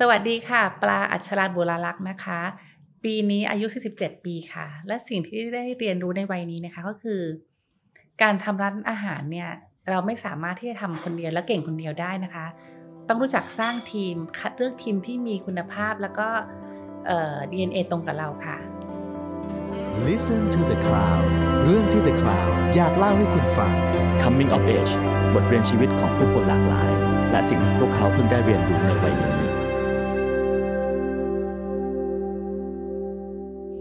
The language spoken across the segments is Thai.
สวัสดีค่ะปลาอัชราบุราลักษ์นะคะ ปีนี้อายุ47ปีค่ะ และสิ่งที่ได้เรียนรู้ในวัยนี้นะคะก็คือการทำร้านอาหารเนี่ยเราไม่สามารถที่จะทำคนเดียวและเก่งคนเดียวได้นะคะ ต้องรู้จักสร้างทีมคัดเลือกทีมที่มีคุณภาพแล้วก็ดีเอ็นเอตรงกับเราค่ะ Listen to the cloud เรื่องที่ the cloud อยากเล่าให้คุณฟัง Coming of age บทเรียนชีวิตของผู้คนหลากหลาย และสิ่งที่พวกเขาเพิ่งได้เรียนรู้ในวัยนี้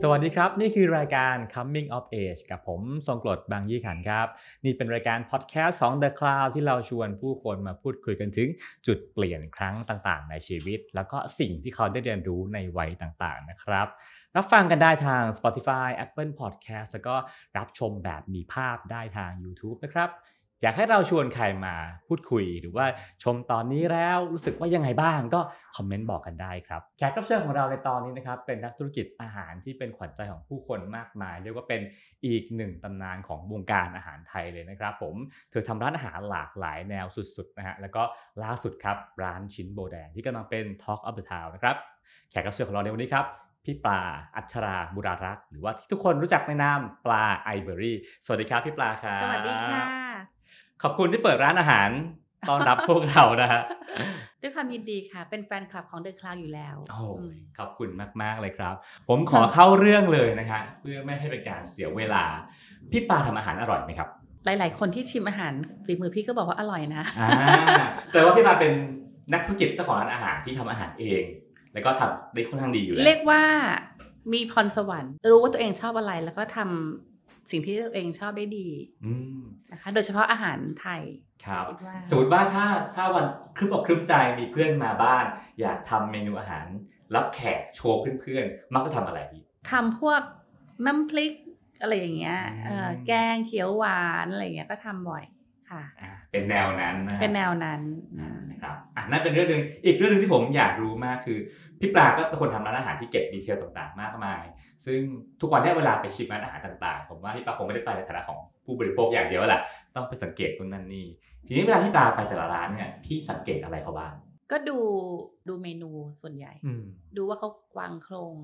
สวัสดีครับ นี่คือรายการ Coming of Age กับผม ทรงกรดบางยี่ขันครับ นี่เป็นรายการพอดแคสต์ของ The Cloud ที่เราชวนผู้คนมาพูดคุยกันถึงจุดเปลี่ยนครั้งต่างๆในชีวิต แล้วก็สิ่งที่เขาได้เรียนรู้ในวัยต่างๆนะครับ รับฟังกันได้ทาง Spotify Apple Podcast แล้วก็รับชมแบบมีภาพได้ทาง YouTube นะครับอยากให้เราชวนใครมาพูดคุย หรือว่าชมตอนนี้แล้วรู้สึกว่ายังไงบ้าง ก็คอมเมนต์บอกกันได้ครับแขกรับเชิญของเราในตอนนี้นะครับ เป็นนักธุรกิจอาหารที่เป็นขวัญใจของผู้คนมากมายเรียกว่าเป็นอีกหนึ่งตำนานของวงการอาหารไทยเลยนะครับ ผมเธอทำร้านอาหารหลากหลายแนวสุดๆนะฮะแล้วก็ล่าสุดครับร้านชิ้นโบแดงที่กำลังเป็น Talk of the Town นะครับแขกรับเชิญของเราในวันนี้ครับพี่ปลาอัชราบุรารักษ์หรือว่าที่ทุกคนรู้จักในนามปลาไอเบอรี่สวัสดีครับพี่ปลาครับสวัสดีค่ะขอบคุณที่เปิดร้านอาหารต้อนรับพวกเรานะฮะด้วยความยินดีค่ะ เป็นแฟนคลับของเดอะคลาวอยู่แล้วโอ้ขอบคุณมาก ๆเลยครับ ผมขอเข้าเรื่องเลยนะคะเพื่อไม่ให้เป็นการเสียเวลา พี่ปาทำอาหารอร่อยไหมครับหลาย ๆ คนที่ชิมอาหารฝีมือพี่ก็บอกว่าอร่อยนะแต่ว่า พี่ปาเป็นนักธุรกิจเจ้าของร้านอาหารที่ทำอาหารเอง แล้วก็ทำได้ค่อนข้างดีอยู่แล้วเรียกว่ามีพรสวรรค์รู้ว่าตัวเองชอบอะไรแล้วก็ทำสิ่งที่ตัวเองชอบได้ดีนะคะโดยเฉพาะอาหารไทยครับ สมมติว่า ถ้าถ้าวันครึบออกครึบใจมีเพื่อนมาบ้าน อยากทำเมนูอาหาร รับแขกโชว์เพื่อนๆ มักจะทำอะไรดีทำพวกน้ำพริกอะไรอย่างเงี้ยแกงเขียวหวานอะไรเงี้ยก็ทำบ่อยค่ะเป็นแนวนั้นนะเป็นแนวนั้นนะครับอ่ะนั่นเป็นเรื่องหนึ่งอีกเรื่องหนึ่งที่ผมอยากรู้มากคือ พี่ปลาก็เป็นคนทำร้านอาหารที่เก็บดีเทลต่าง ๆ มากมายซึ่งทุกวันที่เวลาไปชิมร้านอาหารต่างๆ ผมว่าพี่ปลาคงไม่ได้ไปในฐานะของผู้บริโภคอย่างเดียวแหละต้องไปสังเกตตรงนั้นนี่ ทีนี้เวลาพี่ปลาไปแต่ละร้านเนี่ยพี่สังเกตอะไรเขาบ้าง ก็ดูดูเมนูส่วนใหญ่ดูว่าเขาวางโครง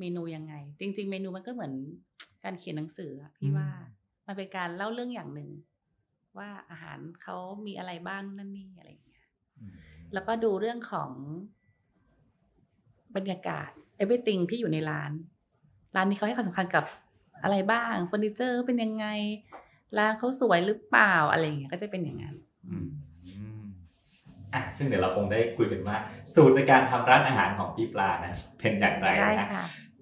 เมนูยังไง จริง ๆ เมนูมันก็เหมือนการเขียนหนังสือพี่ว่ามันเป็นการเล่าเรื่องอย่างหนึ่งว่าอาหารเขามีอะไรบ้างนั่นนี่อะไรอย่างเงี้ย แล้วก็ดูเรื่องของบรรยากาศ everything ที่อยู่ในร้าน ร้านนี้เขาให้ความสำคัญกับอะไรบ้างเฟอร์นิเจอร์เป็นยังไง ร้านเขาสวยหรือเปล่าอะไรอย่างเงี้ยก็จะเป็นอย่างนั้นอ่ะ ซึ่งเดี๋ยวเราคงได้คุยกันว่า สูตรในการทำร้านอาหารของพี่ปลานะ เป็นอย่างไรนะ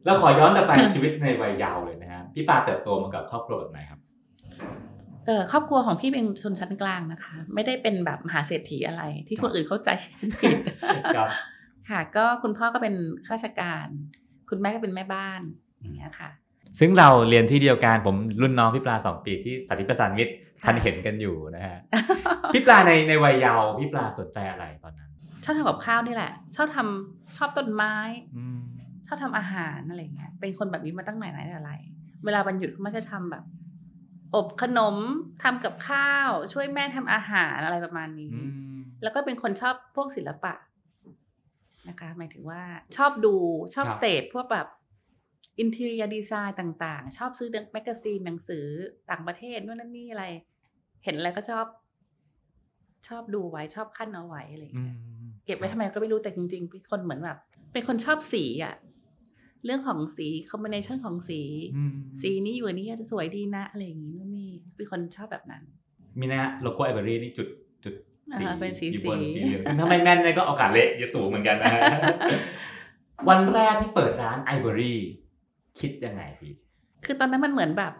แล้วขอย้อนกลับไปชีวิตในวัยเยาว์เลยนะฮะพี่ปลาเติบโตมากับครอบครัวแบบไหนครับเออครอบครัวของพี่เป็นชนชั้นกลางนะคะไม่ได้เป็นแบบมหาเศรษฐีอะไรที่คนอื่นเข้าใจผิดค่ะก็คุณพ่อก็เป็นข้าราชการ คุณแม่ก็เป็นแม่บ้านอย่างเงี้ยค่ะ ซึ่งเราเรียนที่เดียวกันผมรุ่นน้องพี่ปลาสองปีที่สาธิตประสานมิตรทันเห็นกันอยู่นะฮะพี่ปลาในในวัยเยาว์พี่ปลาสนใจอะไรตอนนั้นชอบทำกับข้าวนี่แหละ ชอบทำชอบต้นไม้ ชอบทำอาหารอะไรเงี้ยเป็นคนแบบนี้มาตั้งไหนไหนอะไร เวลาบรรยุดเขาไม่จะทำแบบอบขนมทำกับข้าว ช่วยแม่ทำอาหารอะไรประมาณนี้ แล้วก็เป็นคนชอบพวกศิลปะ นะคะ หมายถึงว่าชอบดูชอบเสพพวกแบบอินเทอร์เนียดีไซน์ต่าง ๆ ชอบซื้อแมกกาซีนหนังสือต่างประเทศนู่นนั่นนี่อะไร เห็นอะไรก็ชอบ ชอบดูไว้ ชอบขั้นเอาไว้อะไรเงี้ยเก็บไว้ทำไมก็ไม่รู้แต่จริงๆเป็นคนเหมือนแบบ เป็นคนชอบสีอ่ะเรื่องของสีคอมบิเนชันของสีสีนี้อยู่นี่จะสวยดีนะ อะไรอย่างนี้นู่นนี่เป็นคนชอบแบบนั้น มีนะ โลโก้ไอเบอรี่นี่จุดจุดสีเป็นสีสีสีซึ่งถ้าไม่แม่นก็โอกาสเละเยอะสูงเหมือนกันนะวันแรกที่เปิดร้านไอเบอรี่คิดยังไงพี่ คือตอนนั้นมันเหมือนแบบ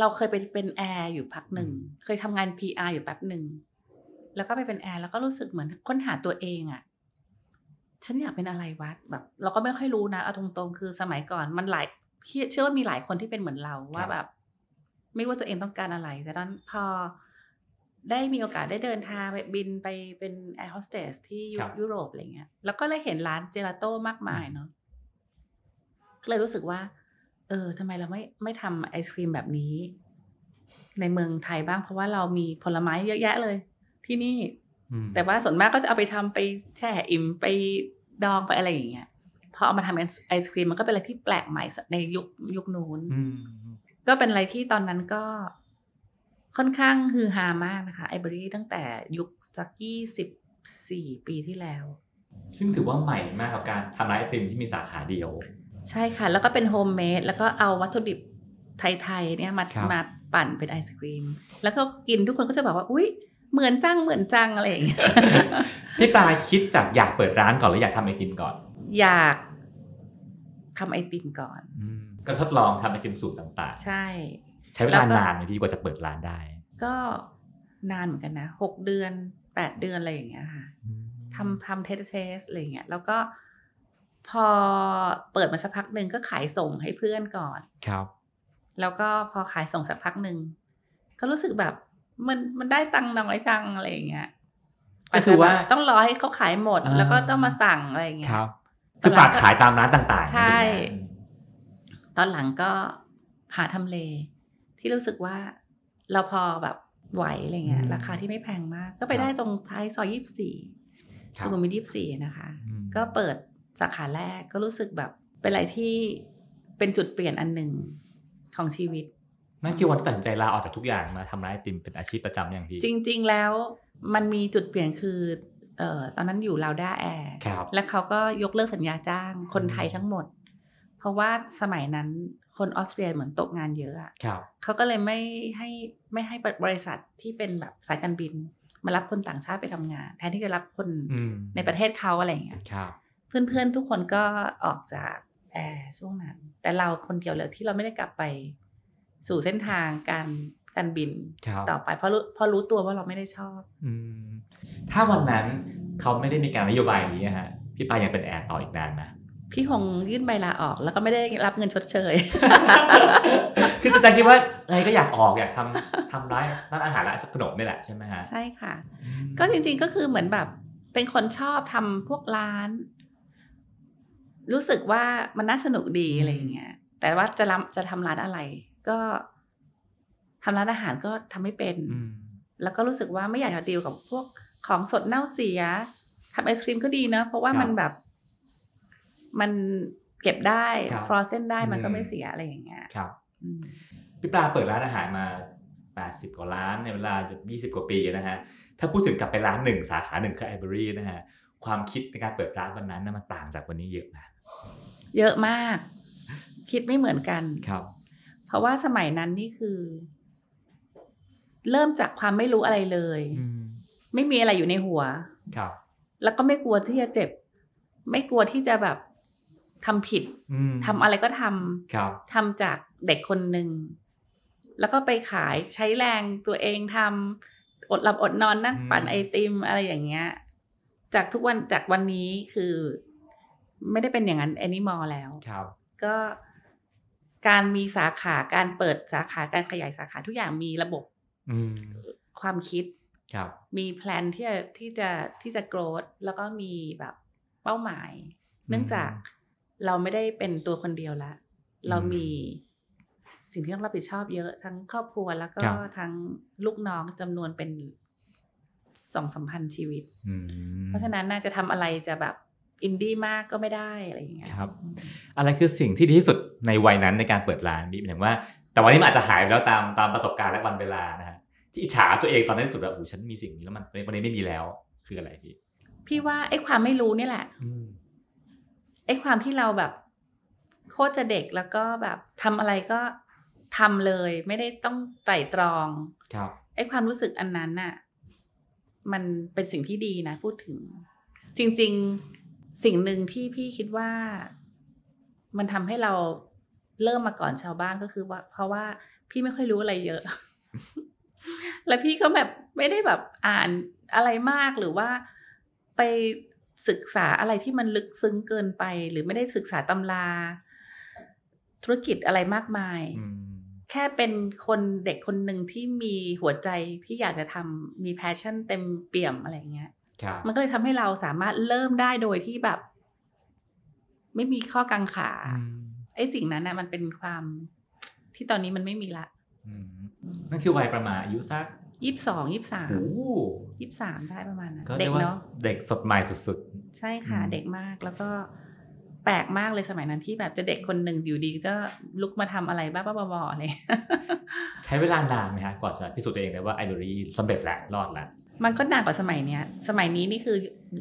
เราเคยไปเป็นแอร์อยู่พักหนึ่งเคยทำงาน PR อยู่แป๊บหนึ่งแล้วก็ไปเป็นแอร์แล้วก็รู้สึกเหมือน ค้นหาตัวเองอะฉันอยากเป็นอะไรวะแบบ เราก็ไม่ค่อยรู้นะเอาตรงๆคือสมัยก่อนมันหลายเชื่อว่ามีหลายคนที่เป็นเหมือนเราว่าแบบไม่ว่าตัวเองต้องการอะไร แต่ตอนพอได้มีโอกาสได้เดินทางไปบินไปเป็นแอร์โฮสเตสที่ยุโรปอะไรเงี้ยแล้วก็เลยเห็นร้านเจลาโต้มากมายเนาะก็เลยรู้สึกว่าเออทำไมเราไม่ไม่ทำไอศครีมแบบนี้ ในเมืองไทยบ้างเพราะว่าเรามีผลไม้เยอะแยะเลย ที่นี่แต่ว่าส่วนมากก็จะเอาไปทำไปแช่อิ่มไปดองไปอะไรอย่างเงี้ยพอเอามาทำเป็นไอศครีมมันก็เป็นอะไรที่แปลกใหม่ในยุคยุคนู้นก็เป็นอะไรที่ตอนนั้นก็ค่อนข้างฮือฮามากนะคะไอเบอรี่ตั้งแต่ยุคสักยี่สิบสี่ปีที่แล้ว ซึ่งถือว่าใหม่มากกับการทำไอานไอติมที่มีสาขาเดียว ใช่ค่ะ แล้วก็เป็นโฮมเมดแล้วก็เอาวัตถุดิบไทยๆเนี่ยมามาปั่นเป็นไอศครีม แล้วก็กินทุกคนก็จะบอกว่าอุ๊ยเหมือนจังเหมือนจังอะไรอย่างเงี้ย พี่ปลาคิดจากอยากเปิดร้านก่อนหรืออยากทำไอติมก่อน อยาก ทำไอติมก่อนก็ทดลองทำไอติมสูตรต่าง ๆ ใช่ ใช้เวลานานไหมพี่กว่าจะเปิดร้านได้ ก็นานเหมือนกันนะหกเดือนแปดเดือนอะไรอย่างเงี้ยค่ะทำทำเทสเทสอะไรเงี้ย แล้วก็พอเปิดมาสักพักหนึ่งก็ขายส่งให้เพื่อนก่อน ครับ แล้วก็พอขายส่งสักพักหนึ่งก็รู้สึกแบบมันมันได้ตังน้อยจังอะไรอย่างเงี้ยก็คือว่าต้องรอให้เขาขายหมดแล้วก็ต้องมาสั่งอะไรอย่างเงี้ยครับคือฝากขายตามร้านต่างๆ ใช่ ตอนหลังก็หาทำเล ที่รู้สึกว่าเราพอแบบไหวอะไรเงี้ย ราคาที่ไม่แพงมาก ก็ไปได้ตรงท้ายซอยยี่สิบสี่สุขุมวิทยี่สิบสี่นะคะ ก็เปิดสาขาแรก ก็รู้สึกแบบเป็นอะไรที่เป็นจุดเปลี่ยนอันหนึ่งของชีวิตนั่นคือวันที่ตัดสินใจลาออกจากทุกอย่างมาทำร้านไอติมเป็นอาชีพประจำอย่างพี่จริง ๆ แล้วมันมีจุดเปลี่ยนคือเออตอนนั้นอยู่ลาวด้าแอร์แล้วเขาก็ยกเลิกสัญญาจ้างคนไทยทั้งหมด เพราะว่าสมัยนั้นคนออสเตรียเหมือนตกงานเยอะอะ เขาก็เลยไม่ให้ไม่ให้บริษัทที่เป็นแบบสายการบิน มารับคนต่างชาติไปทำงาน แทนที่จะรับคนในประเทศเขาอะไรอย่างเงี้ยเพื่อนๆทุกคนก็ออกจากแอร์ช่วงนั้น แต่เราคนเดียวเลยที่เราไม่ได้กลับไปสู่เส้นทางการการบินต่อไปเพราะรู้เพราะรู้ตัวว่าเราไม่ได้ชอบอถ้าวันนั้นเขาไม่ได้มีการนโยบายนี้ฮะ พี่ปายังเป็นแอร์ต่ออีกนานไหมพี่คงยื่นใบลาออก แล้วก็ไม่ได้รับเงินชดเชย คือจคิดว่าไงก็อยากออกอยากทำทำร้านร้านอาหารร้านขนมนี่แหละใช่ไหมฮะใช่ค่ะก็จริง ๆก็คือเหมือนแบบเป็นคนชอบทำพวกร้าน รู้สึกว่ามันน่าสนุกดีอะไรอย่างเงี้ยแต่ว่าจะรับจะทำร้านอะไรก็ทำร้านอาหารก็ทำไม่เป็น แล้วก็รู้สึกว่าไม่อยากจะดีลกับพวกของสดเน่าเสียทำไอศครีมก็ดีนะ เพราะว่ามันแบบ มันเก็บได้ฟรอเซนได้มันก็ไม่เสียอะไรอย่างเงี้ยครับพี่ปลาเปิดร้านอาหารมา 80 กว่าร้าน ในเวลา20 กว่าปีนะฮะถ้าพูดถึงกลับไปร้านหนึ่งสาขาหนึ่งคือไอเบอรี่นะฮะ ความคิดในการเปิดร้านวันนั้นนะมันต่างจากวันนี้เยอะนะเยอะมาก คิดไม่เหมือนกันครับราะว่าสมัยนั้นนี่คือ เริ่มจากความไม่รู้อะไรเลย ไม่มีอะไรอยู่ในหัว ครับ แล้วก็ไม่กลัวที่จะเจ็บ ไม่กลัวที่จะแบบทำผิดทำอะไรก็ทำทำจากเด็กคนหนึ่งแล้วก็ไปขายใช้แรงตัวเองทำอดหลับอดนอนนั่งปั่นไอติมอะไรอย่างเงี้ย จากทุกวันจากวันนี้คือ ไม่ได้เป็นอย่างนั้นแอนิมอลแล้ว ครับ ก็การมีสาขาการเปิดสาขาการขยายสาขาทุกอย่างมีระบบความคิดคมีแพลนที่จะที่จะที่จะโกรดแล้วก็มีแบบเป้าหมาย เนื่องจากเราไม่ได้เป็นตัวคนเดียวละเรามีสิ่งที่ต้องรับผิดชอบเยอะ ทั้งครอบครัว แล้วก็ทั้งลูกน้องจำนวนเป็นสองสามพันชีวิต เพราะฉะนั้นน่าจะทำอะไรจะแบบอินดี้มากก็ไม่ได้ อะไรอย่างเงี้ยครับ อะไรคือสิ่งที่ดีที่สุดในวัยนั้นในการเปิดร้านนี่หมายถึงว่าแต่วันนี้มันอาจจะหายไปแล้วตามตามประสบการณ์และวันเวลานะฮะที่อิจฉาตัวเองตอนนั้นที่สุดบบโอ้ฉันมีสิ่งนี้แล้วมันวันนี้ไม่มีแล้ว คืออะไรพี่ พี่ว่าไอ้ความไม่รู้นี่แหละไอ้ความที่เราแบบ โคตรจะเด็กแล้วก็แบบ ทำอะไรก็ทำเลย ไม่ได้ต้องไต่ตรอง ครับไอ้ความรู้สึกอันนั้นน่ะ มันเป็นสิ่งที่ดีนะพูดถึง จริงสิ่งหนึ่งที่พี่คิดว่ามันทำให้เราเริ่มมาก่อนชาวบ้านก็คือว่าเพราะว่า พี่ไม่ค่อยรู้อะไรเยอะ และพี่ก็แบบไม่ได้แบบอ่านอะไรมากหรือว่าไปศึกษาอะไรที่มันลึกซึ้งเกินไปหรือไม่ได้ศึกษาตำราธุรกิจอะไรมากมายแค่เป็นคนเด็กคนหนึ่งที่มีหัวใจที่อยากจะทำมีแพชชั่นเต็มเปี่ยมอะไรเงี้ยมันก็เลยทำให้เราสามารถเริ่มได้โดยที่แบบไม่มีข้อกังขาไอ้สิ่งนั้นนะมันเป็นความที่ตอนนี้มันไม่มีละนั่นคือวัยประมาณอายุสักยี่สิบสองยี่สิบสามยี่สิบสามได้ประมาณนั้นเด็กเนาะเด็กสดใหม่สุด ๆ ใช่ค่ะ เด็กมากแล้วก็แปลกมากเลยสมัยนั้นที่แบบจะเด็กคนหนึ่งอยู่ดีจะลุกมาทำอะไรบ้าๆบอๆเลยใช้เวลานานไหมฮะกว่าจะพิสูจน์ตัวเองได้ว่าไอดอรี่สำเร็จแล้วรอดแล้วมันก็นานกว่าสมัยเนี้ยสมัยนี้นี่คือ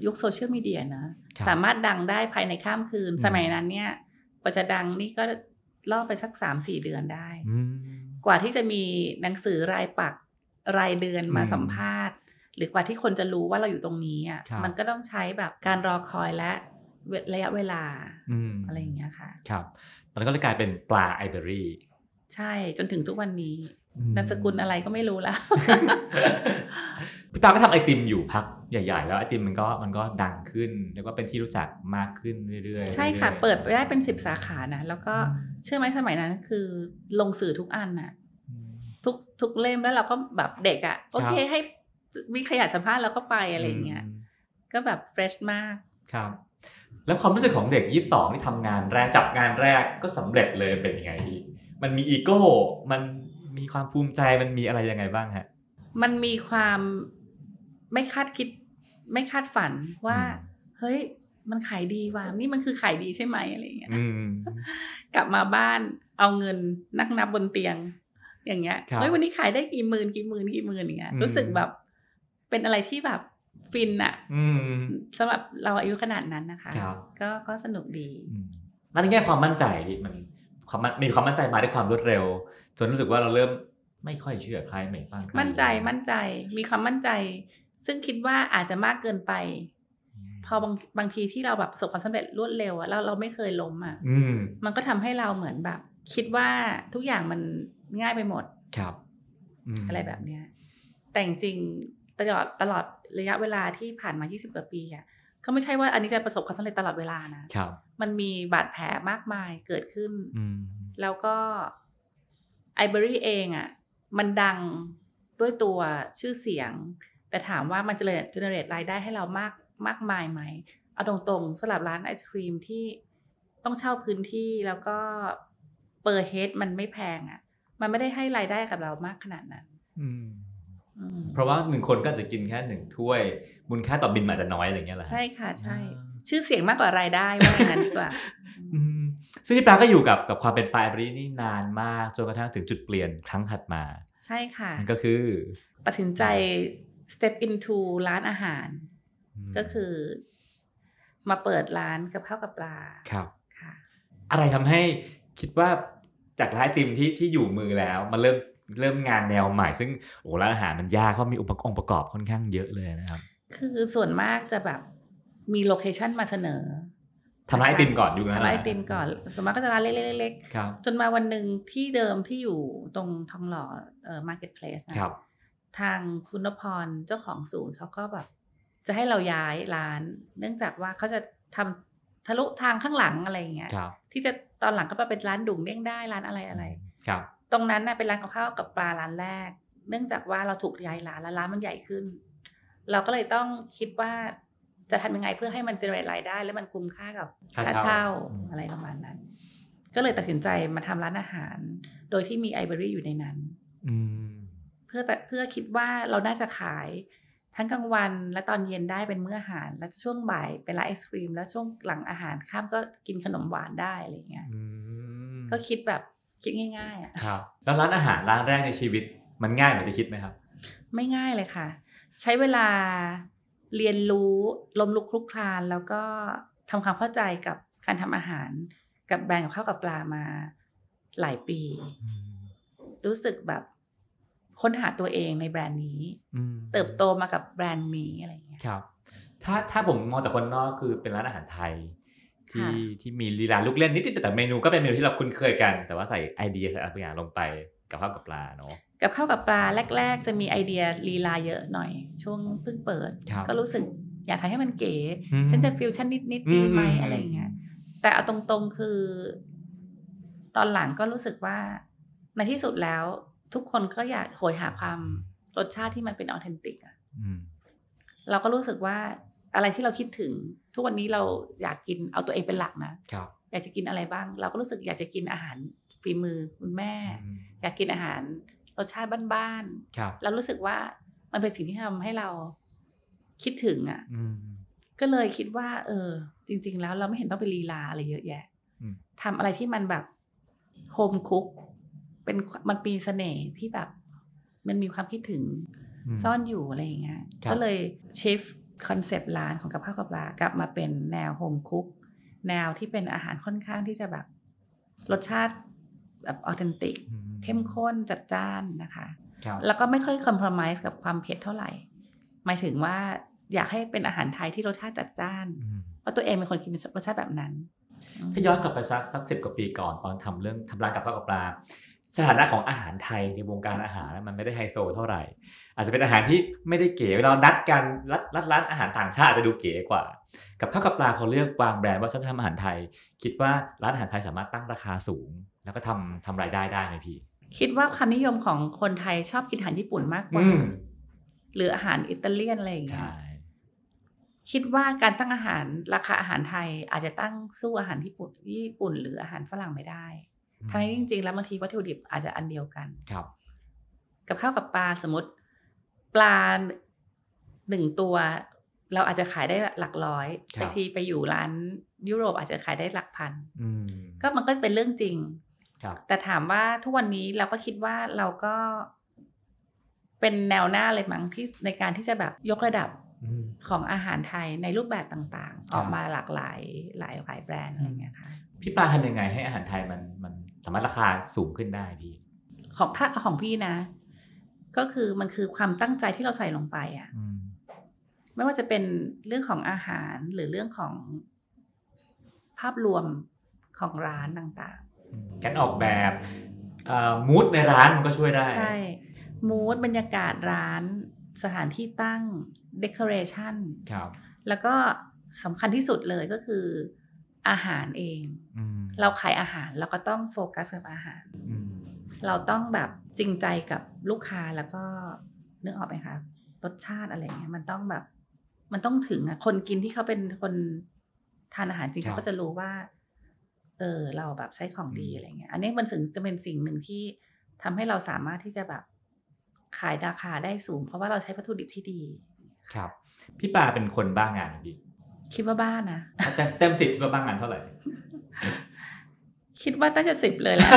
ยุคโซเชียลมีเดียนะสามารถดังได้ภายในข้ามคืน สมัยนั้นเนี่ยกว่าจะดังนี่ก็ล่อไปสักสามสี่เดือนได้ กว่าที่จะมีหนังสือรายปักรายเดือนมาสัมภาษณ์ หรือกว่าที่คนจะรู้ว่าเราอยู่ตรงนี้อ่ะ มันก็ต้องใช้แบบการรอคอยและระยะเวลาอะไรอย่างเงี้ยค่ะ ครับ ตอนนั้นก็เลยกลายเป็นปลาไอเบอรี่ ใช่ จนถึงทุกวันนี้นามสกุลอะไรก็ไม่รู้แล้วพี่ปาก็ทำไอติมอยู่พัก ใหญ่ๆ แล้วไอติมมันก็มันก็ดังขึ้น แล้วก็เป็นที่รู้จักมากขึ้น เรื่อยๆ ใช่ค่ะเปิดไปได้เป็นสิบสาขานะ แล้วก็เชื่อไหมสมัยนั้นคือลงสื่อทุกอันน่ะทุกทุกเล่มแล้วเราก็แบบเด็กอ่ะ โอเคให้มีขยะสัมภาษณ์เราก็ไปอะไรเงี้ยก็แบบเฟรชมากครับ แล้วความรู้สึกของเด็กยี่สิบสองที่ทำงาน แรกจับงานแรกก็สำเร็จเลยเป็นยังไงพี่มันมีอีโก้มันมีความภูมิใจมันมีอะไรยังไงบ้างฮะ มันมีความไม่คาดคิดไม่คาดฝันว่า เฮ้ย มันขายดีว่ะนี่มันคือขายดีใช่ไหมอะไรอย่างเงี้ยกลับมาบ้านเอาเงินนั่งนับบนเตียง อย่างเงี้ยเฮ้ยวันนี้ขายได้กี่หมื่นกี่หมื่นกี่หมื่นอย่างเงี้ยรู้สึกแบบเป็นอะไรที่แบบฟินอะสำหรับเราอายุขนาดนั้นนะคะก็ก็สนุกดีนั่นแก่ความมั่นใจมันความมีความมั่นใจมาด้วยความรวดเร็ว จนรู้สึกว่าเราเริ่มไม่ค่อยเชื่อใครไม่ฟังมั่นใจมั่นใจมีความมั่นใจซึ่งคิดว่าอาจจะมากเกินไป พอบางบางทีที่เราแบบประสบความสำเร็จรวดเร็วอะเราเราไม่เคยล้มอะมมันก็ทำให้เราเหมือนแบบ คิดว่าทุกอย่างมันง่ายไปหมด ครับ อะไรแบบเนี้ยแต่จริงตลอดตลอดระยะเวลาที่ผ่านมา20กว่าปีอะก็ไม่ใช่ว่าอันนี้จะประสบความสำเร็จตลอดเวลานะครับมันมีบาดแผลมากมายเกิดขึ้นแล้วก็ไอเบอรี่เองอะ่ะ มันดังด้วยตัวชื่อเสียงแต่ถามว่ามันจะเจเนเรตรายได้ให้เรามากมากมายไหมเอาตรงๆสำหรับร้านไอศครีมที่ต้องเช่าพื้นที่แล้วก็เปอร์เฮดมันไม่แพงอะ่ะ มันไม่ได้ให้รายได้กับเรามากขนาดนั้นเพราะว่าหนึ่งคนก็จะกินแค่หนึ่งถ้วยมูลค่าต่อบินมาจะน้อยอะไรเงี้ยแหละ ใช่ค่ะ ใช่ ชื่อเสียงมากกว่ารายได้ว่าอย่างนั้นดีกว่าซึ่งพี่ปลาก็อยู่กับกับความเป็นปลายบรินี่นานมากจนกระทั่งถึงจุดเปลี่ยนครั้งถัดมา ใช่ค่ะก็คือตัดสินใจ step into ร้านอาหาร ก็คือมาเปิดร้านกับข้าวกับปลา ครับค่ะ อะไรทำให้คิดว่าจากร้านติมที่ที่อยู่มือแล้ว มาเริ่มเริ่มงานแนวใหม่ ซึ่งโอ้ร้านอาหารมันยากเพราะมีอุปกรณ์ประกอบค่อนข้างเยอะเลยนะครับคือส่วนมากจะแบบมีโลเคชันมาเสนอทำร้านไอติมก่อนอยู่นะทำร้านไอติมก่อนสมมติก็จะร้านเล็กๆๆจนมาวันหนึ่งที่เดิมที่อยู่ตรงทองหล่อเอ่อมาร์เก็ตเพลสครับทางคุณนพรเจ้าของศูนย์เขาก็แบบ จะให้เราย้ายร้าน เนื่องจากว่าเขาจะทำทะลุทางข้างหลังอะไรอย่างเงี้ยที่จะตอนหลังก็มาเป็นร้านดุ่งเด้งได้ร้านอะไรอะไร ครับ ตรงนั้นนะเป็นร้านกับข้าวกับปลาร้านแรก เนื่องจากว่าเราถูกย้ายร้านแล้วร้านมันใหญ่ขึ้น เราก็เลยต้องคิดว่าจะทำยังไงเพื่อให้มันเจริญรายได้ และมันคุ้มค่ากับค่าเช่าอะไรประมาณนั้น ก็เลยตัดสินใจมาทำร้านอาหาร โดยที่มีไอเบอรี่อยู่ในนั้น อืเพื่อเพื่อคิดว่าเราน่าจะขายทั้งกลางวันและตอนเย็นได้เป็นมื้ออาหารแล้วช่วงบ่ายเป็นร้านไอศครีมแล้วช่วงหลังอาหารข้ามก็กินขนมหวานได้อะไรเงี้ยก็คิดแบบ คิดง่าย ๆอ่ะครับแล้วร้านอาหารร้านแรกในชีวิต มันง่ายเหมือนที่คิดไหมครับ ไม่ง่ายเลยค่ะ ใช้เวลาเรียนรู้ลมลุกคลุกคลานแล้วก็ทำความเข้าใจกับการทำอาหาร กับแบรนด์กับข้าวกับปลามาหลายปี รู้สึกแบบค้นหาตัวเองในแบรนด์นี้เติบโตมากับแบรนด์นี้อะไรอย่างเงี้ยครับ ถ้าถ้าผมมองจากคนนอกคือเป็นร้านอาหารไทย ที่ที่มีลีลาลูกเล่นนิดๆแต่เมนูก็เป็นเมนูที่เราคุ้นเคยกัน แต่ว่าใส่ไอเดียใส่อะไรบางอย่างลงไปกับข้าวกับปลาเนาะกับข้าวกับปลาแรก ๆ จะมีไอเดียลีลาเยอะหน่อย ช่วงเพิ่งเปิดก็รู้สึก อยากทำให้มันเก๋ฉันจะฟิวชั่นนิดๆดีไหมอะไรอย่างเงี้ยแต่เอาตรงๆคือ ตอนหลังก็รู้สึกว่าในที่สุดแล้วทุกคนก็อยากโหยหา ความรสชาติที่มันเป็นออเทนติกอ่ะเราก็รู้สึกว่าอะไรที่เราคิดถึง ทุกวันนี้เราอยากกินเอาตัวเองเป็นหลักนะ อยากจะกินอะไรบ้าง เราก็รู้สึกอยากจะกินอาหารฝีมือคุณแม่ อยากกินอาหาร รสชาติบ้านๆเรารู้สึกว่ามันเป็นสิ่งที่ทำให้เราคิดถึง อ่ะก็เลยคิดว่า เออ จริง ๆ แล้วเราไม่เห็นต้องไปลีลาอะไรเยอะแยะทำอะไรที่มันแบบโฮมคุกเป็นมันปีเสน่ห์ที่แบบมันมีความคิดถึงซ่อนอยู่อะไรอย่างเงี้ยก็เลยชิฟคอนเซปต์ร้านของกับข้าวกับปลากลับมาเป็นแนวโฮมคุก แนวที่เป็นอาหารค่อนข้างที่จะแบบรสชาติแบบออเทนติก เข้มข้นจัดจ้านนะคะ แล้วก็ไม่ค่อยคอมเพลมไพร์กับความเผ็ดเท่าไหร่ หมายถึงว่าอยากให้เป็นอาหารไทยที่รสชาติจัดจ้าน เพราะตัวเองเป็นคนกินรสชาติแบบนั้นถ้าย้อนกลับไปสักสักสิบกว่าปีก่อนตอนทำเรื่องทำร้านกับข้าวกับปลาสถานะของอาหารไทยในวงการอาหารมันไม่ได้ไฮโซเท่าไหร่อาจจะเป็นอาหารที่ไม่ได้เก๋เวลานัดกันรัดรัดร้านอาหารต่างชาติจะดูเก๋กว่า กับข้าวกับปลาพอเลือกวางแบรนด์ว่าฉันทำอาหารไทย คิดว่าร้านอาหารไทยสามารถตั้งราคาสูง แล้วก็ทำทำรายได้ได้ไหมพี่คิดว่าคำานิยมของคนไทยชอบกินอาหารญี่ปุ่นมากกว่าหรืออาหารอิตาเลียนอะไรอย่างเงี้ยคิดว่าการตั้งอาหารราคาอาหารไทยอาจจะตั้งสู้อาหารญี่ปุ่นญี่ปุ่น หรืออาหารฝรั่งไม่ได้ทั้งนี้จริงๆ แล้วบางทีวัตถุดิบอาจจะอันเดียวกันครับกับข้าวกับปลา สมมติปลาหนึ่งตัว เราอาจจะขายได้หลักร้อยบางทีไปอยู่ร้านยุโรปอาจจะขายได้หลักพันก็มันก็เป็นเรื่องจริง แต่ถามว่าทุกวันนี้เราก็คิดว่าเราก็ เป็นแนวหน้าเลยมั้งที่ในการที่จะแบบยกระดับของอาหารไทยในรูปแบบต่างๆ ออกมาหลากหลาย หลายหลายแบรนด์อะไรเงี้ยค่ะพี่ปลาทำยังไงให้อาหารไทยมันมันสามารถราคาสูงขึ้นได้พี่ ของ้าของพี่นะ ก็คือมันคือความตั้งใจที่เราใส่ลงไปอะ่ะไม่ว่าจะเป็นเรื่องของอาหารหรือเรื่องของภาพรวมของร้านต่างๆการออกแบบมูดในร้านมันก็ช่วยได้ ใช่มูดบรรยากาศร้านสถานที่ตั้งเดคอเรชันครับ แล้วก็สำคัญที่สุดเลยก็คืออาหารเอง เราขายอาหารเราก็ต้องโฟกัสกับอาหาร เราต้องแบบจริงใจกับลูกค้าแล้วก็นึกออกไหมคะรสชาติอะไรเงี้ย มันต้องแบบมันต้องถึงอ่ะคนกินที่เขาเป็นคนทานอาหารจริงเขาก็จะรู้ว่า เออ เราแบบใช้ของดีอะไรเงี้ยอันนี้มันถึงจะเป็นสิ่งหนึ่งที่ทำให้เราสามารถที่จะแบบขายราคาได้สูง เพราะว่าเราใช้วัตถุดิบที่ดีครับพี่ปาเป็นคนบ้างงานดีคิดว่าบ้านะเต็มสิบคิดว่าบ้างานเท่าไหร่ คิดว่าน่าจะสิบเลยแหละ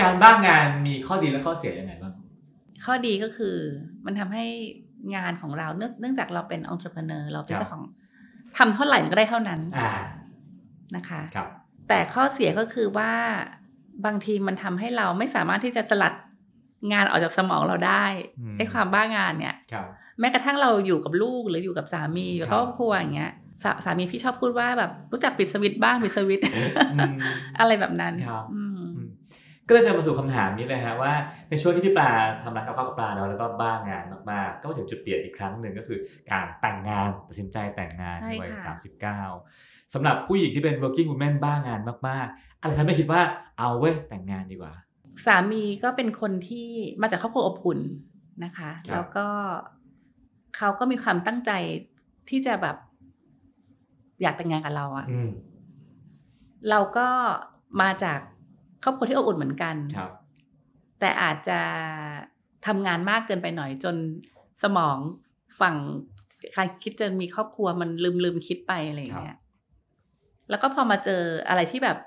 การบ้างงานมีข้อดีและข้อเสียยังไงบ้างข้อดีก็คือมันทำให้งานของเราเนื่องจากเราเป็นองค์ประกอบเราเป็นเจ้าของทำเท่าไหร่ก็ได้เท่านั้นนะคะครับแต่ข้อเสียก็คือว่าบางทีมันทำให้เราไม่สามารถที่จะสลัดงานออกจากสมองเราได้ไอ้ความบ้างานเนี่ยแม้กระทั่งเราอยู่กับลูกหรืออยู่กับสามีอยู่ครอบครัวอย่างเงี้ยสาสามีพี่ชอบพูดว่าแบบรู้จักปิดสวิตบ้างปิดสวิตอะไรแบบนั้นครับก็เลยจะมาสู่คำถามนี้เลยฮะว่า ในช่วงที่พี่ปลาทำร้านข้าวกับปลาเนาะแล้วก็บ้างานมากๆ ก็มาถึงจุดเปลี่ยนอีกครั้งหนึ่งก็คือ การแต่งงานตัดสินใจแต่งงานวัยสามสิบเก้าสำหรับผู้หญิงที่เป็น working woman บ้างานมาก ๆอะไรทำให้คิดว่าเอาเว้ยแต่งงานดีกว่าสามีก็เป็นคนที่มาจากครอบครัวอบอุ่นนะคะ แล้วก็เขาก็มีความตั้งใจที่จะแบบอยากแต่งงานกับเราอะ่ะเราก็มาจากครอบครัวที่อบอุ่นเหมือนกันครับ แต่อาจจะทำงานมากเกินไปหน่อยจนสมองฝั่งการคิดจะมีครอบครัวมันลืมลืมคิดไปอะไรอย่างเงี้ย แล้วก็พอมาเจออะไรที่แบบ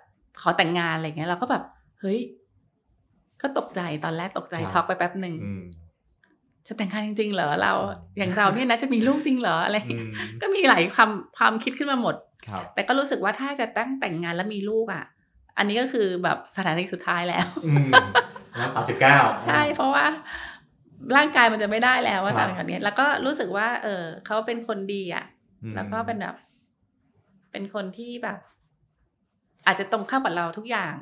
ขอแต่งงานอะไรเงี้ยเราก็แบบ เฮ้ยก็ตกใจตอนแรกตกใจช็อกไปแป๊บหนึ่งจะแต่งงานจริง ๆ เหรอเรา อย่างเราเนี่ยนะจะมีลูกจริงเหรออะไรก็มีหลายความความคิดขึ้นมาหมดแต่ก็รู้สึกว่าถ้าจะตั้งแต่งงานแล้วมีลูกอ่ะอันนี้ก็คือแบบสถานีสุดท้ายแล้วแล้วสาสิบเก้าใช่ เพราะว่าร่างกายมันจะไม่ได้แล้วว่าต่างกนเนี้ยแล้วก็รู้สึกว่า เออเขาเป็นคนดีอ่ะ แล้วก็เป็นแบบเป็นคนที่แบบ อาจจะตรงข้ามกับเราทุกอย่าง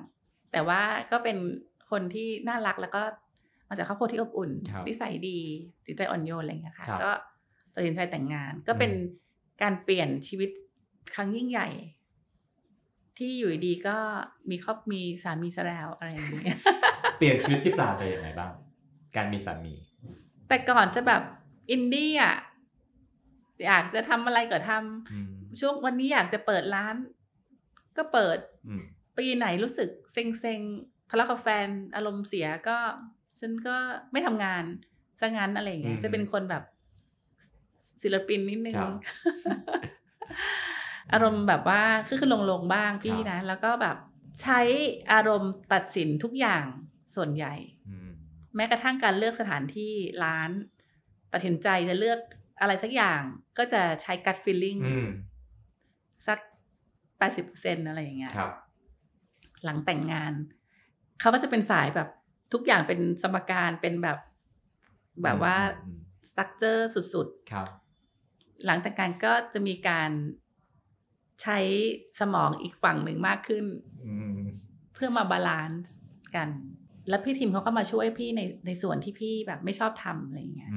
แต่ว่าก็เป็นคนที่น่ารักแล้วก็มาจากครอบครัวที่อบอุ่นนิสัยดี จิตใจอ่อนโยน อะไรเงี้ยค่ะ ก็ตัดสินใจแต่งงานก็เป็นการเปลี่ยนชีวิตครั้งยิ่งใหญ่ ที่อยู่ดีก็มีครอบมีสามีซะแล้วอะไรอย่างเงี้ยเปลี่ยนชีวิตที่ปลาไปยังไงบ้างการมีสามี แต่ก่อนจะแบบ อินดี้อ่ะอยากจะทำอะไรก็ทำ ช่วงวันนี้อยากจะเปิดร้าน ก็เปิดปีไหนรู้สึกเซ็งๆทะเลาะกับแฟนอารมณ์เสียก็ฉันก็ไม่ทำงานซะงั้นอะไรอย่างเงี้ยจะเป็นคนแบบ ศิลปินนิดนึง อารมณ์แบบว่าคือคือลงลงบ้างพี่นะ แล้วก็แบบใช้อารมณ์ตัดสินทุกอย่างส่วนใหญ่แม้กระทั่งการเลือกสถานที่ร้าน ตัดสินใจจะเลือกอะไรสักอย่าง ก็จะใช้กัดฟิลลิ่งสักแปดสิบเซนอะไรอย่างเงี้ยหลังแต่งงาน เขาก็จะเป็นสายแบบทุกอย่างเป็นสมการเป็นแบบ แบบว่าสตั๊กเจอร์สุด ๆ ครับ หลังจากการก็จะมีการใช้สมองอีกฝั่งหนึ่งมากขึ้น เพื่อมาบาลานซ์กัน แล้วพี่ทีมเขาก็มาช่วยพี่ในในส่วนที่พี่แบบไม่ชอบทำอะไรเงี้ย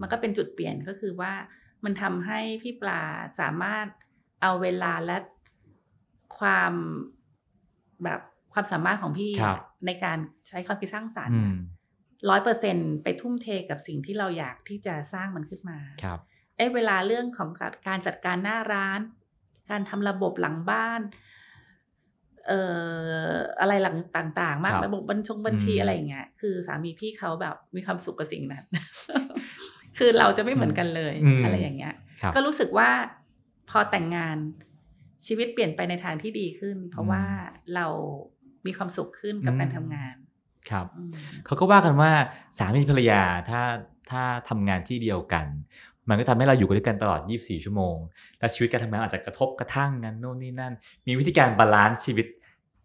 มันก็เป็นจุดเปลี่ยนก็คือว่ามันทำให้พี่ปลาสามารถเอาเวลาและความแบบความสามารถของพี่ในการใช้ความคิดสร้างสรรค์ร้อยเปอร์เซ็นไปทุ่มเทกับสิ่งที่เราอยากที่จะสร้างมันขึ้นมา ครับไอ้เวลาเรื่องของการจัดการหน้าร้าน การทำระบบหลังบ้านเอ่ออะไรหลังต่างๆมากระบบบัญชงบัญชีอะไรอย่างเงี้ยคือสามีพี่เขาแบบมีความสุขกับสิ่งนั้นคือเราจะไม่เหมือนกันเลยอะไรอย่างเงี้ย ก็รู้สึกว่า พอแต่งงานชีวิตเปลี่ยนไปในทางที่ดีขึ้น เพราะว่าเรามีความสุขขึ้นกับการทำงาน ครับ เขาก็ว่ากันว่าสามีภรรยาถ้าถ้าทำงานที่เดียวกัน มันก็ทำให้เราอยู่กันด้วยกันตลอด 24 ชั่วโมง และชีวิตการทำงานอาจจะกระทบกระทั่งกันโน่นนี่นั่น มีวิธีการบาลานซ์ชีวิต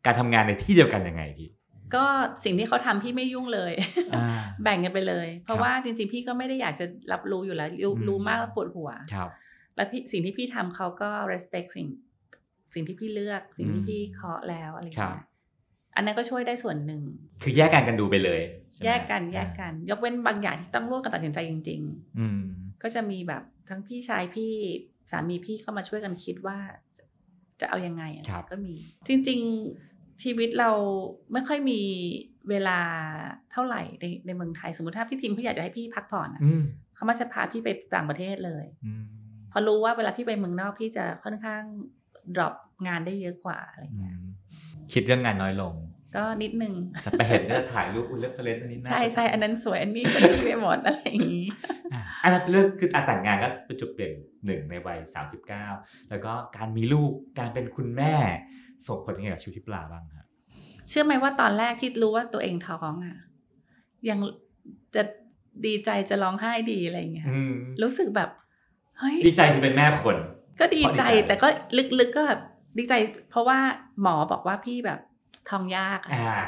การทำงานในที่เดียวกันยังไงพี่ ก็สิ่งที่เขาทำพี่ไม่ยุ่งเลย แบ่งกันไปเลย เพราะว่าจริงๆพี่ก็ไม่ได้อยากจะรับรู้อยู่แล้ว รู้มากแล้วปวดหัว ครับ แล้วสิ่งที่พี่ทำเขาก็ respect สิ่งสิ่งที่พี่เลือกสิ่งที่พี่เคาะแล้วอะไรอย่างเงี้ยอันนั้นก็ช่วยได้ส่วนหนึ่ง คือแยกกันกันดูไปเลย แยกกันแยกกัน ยกเว้นบางอย่างที่ต้องร่วมกันตัดสินใจจริง ๆ อืก็จะมีแบบทั้งพี่ชายพี่สามีพี่เข้ามาช่วยกันคิดว่าจะเอายังไงอะก็มีจริงๆชีวิตเราไม่ค่อยมีเวลาเท่าไหร่ ในในเมืองไทย สมมติถ้าพี่ทิมเขาอยากจะให้พี่พักผ่อนเขามาจะพาพี่ไปต่างประเทศเลยพอรู้ว่าเวลาพี่ไปเมืองนอกพี่จะค่อนข้างดรอปงานได้เยอะกว่าอะไรเงี้ยคิดเรื่องงานน้อยลงก็นิดนึงแต่ไปเห็นก็จะถ่ายรูปอุลเลฟเเลนตอันนี้นะใช่ใช่อันนั้นสวยอันนี้ก็ดีไปหมดอะไรอย่างนี้อันนั้นเรื่องคือการแต่งงานก็เป็นจุดเปลี่ยนหนึ่งในวัยสสาิบเก้าแล้วก็การมีลูกการเป็นคุณแม่ ส่งผลยังไงกับชีวิตพปลาบ้างครับเชื่อไหมว่าตอนแรกที่รู้ว่าตัวเองท้องอ่ะ ยังจะดีใจจะร้องไห้ดีอะไรอย่างเงี้ยรู้สึกแบบเฮ้ยดีใจที่เป็นแม่คน ก็ดีใจแต่ก็ลึกๆก็แบบดีใจ เพราะว่าหมอบอกว่าพี่แบบทองยากอ่า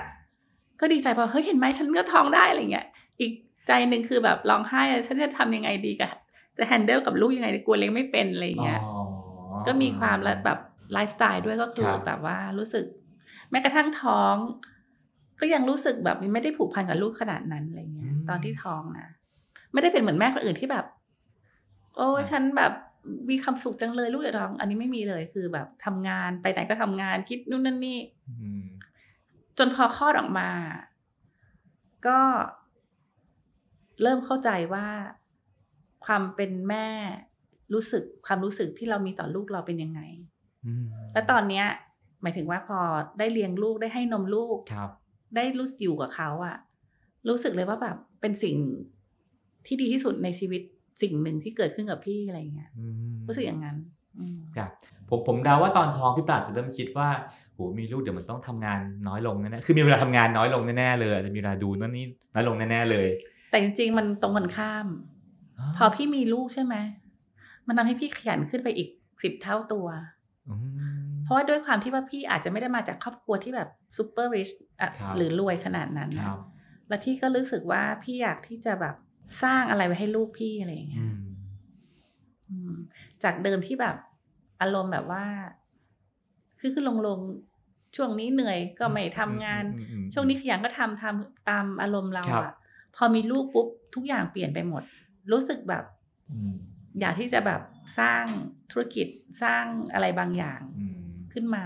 ก็ดีใจพอเฮ้ยเห็นไหมฉันก็ทองได้อะไรเงี้ย อีกใจหนึ่งคือแบบร้องไห้ฉันจะทำยังไงดีกับ จะแฮนเดิลกับลูกยังไงกลัวเลี้ยงไม่เป็นอะไรเงี้ยก็มีความแบบไลฟ์สไตล์ด้วยก็คือแบบว่ารู้สึกแม้กระทั่งท้อง ก็ยังรู้สึกแบบไม่ได้ผูกพันกับลูกขนาดนั้นอะไรเงี้ยตอนที่ท้องนะไม่ได้เป็นเหมือนแม่คนอื่นที่แบบ โอ้ฉันแบบมีความสุขจังเลยลูกเดี๋ยวท้องอันนี้ไม่มีเลยคือแบบทำงานไปไหนก็ทำงานคิดนู่นนั่นนี่จนพอคลอดออกมา ก็เริ่มเข้าใจว่าความเป็นแม่รู้สึกความรู้สึกที่เรามีต่อลูกเราเป็นยังไงและตอนเนี้ย หมายถึงว่าพอได้เลี้ยงลูกได้ให้นมลูกครับ ได้รู้อยู่กับเขาอะรู้สึกเลยว่าแบบเป็นสิ่งที่ดีที่สุดในชีวิตสิ่งหนึ่งที่เกิดขึ้นกับพี่อะไรเงี้ยรู้สึกอย่างนั้นครับผมผมเดาว่าตอนท้องพี่ปราดจะเริ่มคิดว่าโหมีลูกเดี๋ยวมันต้องทำงานน้อยลงแน่ๆคือมีเวลาทำงานน้อยลงแน่ ๆ เลยอาจจะมีเวลาดูนั่นนี่น้อยลงแน่ๆ เลย แต่จริง ๆมันตรงกันข้าม พอพี่มีลูกใช่ไหมมันทาให้พี่ขยันขึ้นไปอีกสิบเท่าตัว เพราะว่าด้วยความที่ว่าพี่อาจจะไม่ได้มาจากครอบครัวที่แบบซูเปอร์ริช หรือรวยขนาดนั้นแล้วพี่ก็รู้สึกว่าพี่อยากที่จะแบบสร้างอะไรไว้ให้ลูกพี่อะไรอย่างเงี้ยจากเดิมที่แบบอารมณ์แบบว่าคือคือลงลงช่วงนี้เหนื่อยก็ไม่ทำงาน ช่วงนี้ขยันก็ทำทำตามอารมณ์เราอะพอมีลูกปุ๊บ ทุกอย่างเปลี่ยนไปหมด รู้สึกแบบ อยากที่จะแบบสร้างธุรกิจสร้างอะไรบางอย่างขึ้นมา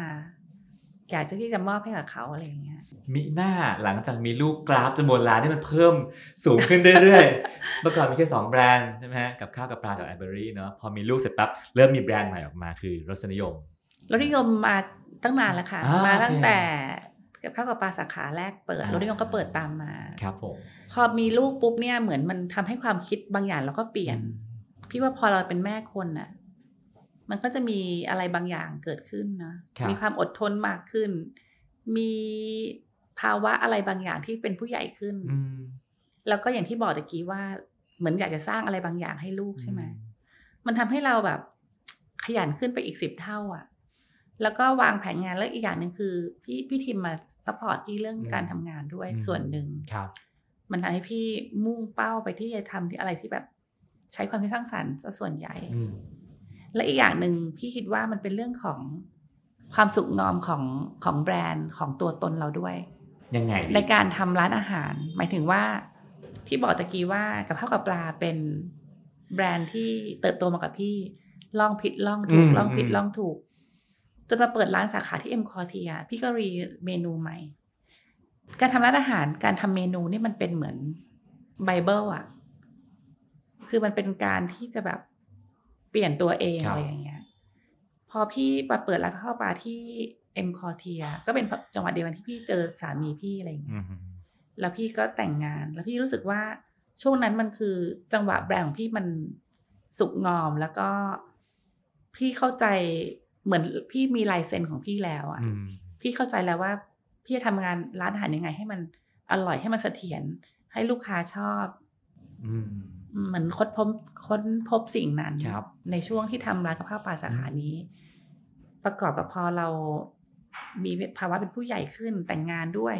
อยากจะที่จะมอบให้กับเขาอะไรอย่างเงี้ยมีหน้าหลังจากมีลูกกราฟจำนวนล้านที่มันเพิ่มสูงขึ้นเรื่อยๆเมื่อก่อนมีแค่2แบรนด์ใช่ไหมกับข้าวกับปลากับแอนเบอรี่เนาะพอมีลูกเสร็จปั๊บเริ่มมีแบรนด์ใหม่ออกมา คือรสนิยมรถนิยมมาตั้งนานแล้วค่ะ มาตั้งแต่เข้ากับปลาสาขาแรกเปิดรถนิยมก็เปิดตามมา ครับผมพอมีลูกปุ๊บเนี่ยเหมือนมันทำให้ความคิดบางอย่างเราก็เปลี่ยน พี่ว่าพอเราเป็นแม่คนน่ะ มันก็จะมีอะไรบางอย่างเกิดขึ้นนะมีความอดทนมากขึ้น มีภาวะอะไรบางอย่างที่เป็นผู้ใหญ่ขึ้นแล้วก็อย่างที่บอกตะกี้ว่า เหมือนอยากจะสร้างอะไรบางอย่างให้ลูกใช่ไหมมันทำให้เราแบบขยันขึ้นไปอีกสิบเท่า อ่ะแล้วก็วางแผนงานแล้วอีกอย่างหนึ่งคือพี่พี่ทีมมาซัพพอร์ตพี่เรื่องการทำงานด้วยส่วนหนึ่งครับ มันทำให้พี่มุ่งเป้าไปที่จะทำที่อะไรที่แบบใช้ความคิดสร้างสรรค์ซะส่วนใหญ่และอีกอย่างหนึ่งพี่คิดว่ามันเป็นเรื่องของความสุขงอมของของแบรนด์ของตัวตนเราด้วยยังไง ในการทำร้านอาหาร หมายถึงว่าที่บอกตะกี้ว่ากับข้าวกับปลาเป็นแบรนด์ที่เติบโตมากับพี่ลองผิดลองถูกลองผิดลองถูกจนมาเปิดร้านสาขาที่เอ็มคอเทีย พี่ก็รีเมนูใหม่ การทำร้านอาหารการทำเมนูนี่มันเป็นเหมือนไบเบิลอะคือมันเป็นการที่จะแบบเปลี่ยนตัวเองอะไรอย่างเงี้ยพอพี่มาเปิดร้านข้าวปลาที่เอ็มคอเทีย ก็เป็นจังหวัดเดียวกันที่พี่เจอสามีพี่อะไรอย่างเงี้ยแล้วพี่ก็แต่งงานแล้วพี่รู้สึกว่าช่วงนั้นมันคือจังหวะแบรนด์ของพี่มันสุกงอมแล้วก็พี่เข้าใจเหมือนพี่มีลายเซ็นของพี่แล้วอ่ะ พี่เข้าใจแล้วว่า พี่จะทำงานร้านอาหารยังไง ให้มันอร่อยให้มันเสถียรให้ลูกค้าชอบเหมือนค้นพบค้นพบสิ่งนั้น ในช่วงที่ทำร้านกะเพราปลาสาขานี้ ประกอบกับพอเรามีภาวะเป็นผู้ใหญ่ขึ้นแต่งงานด้วย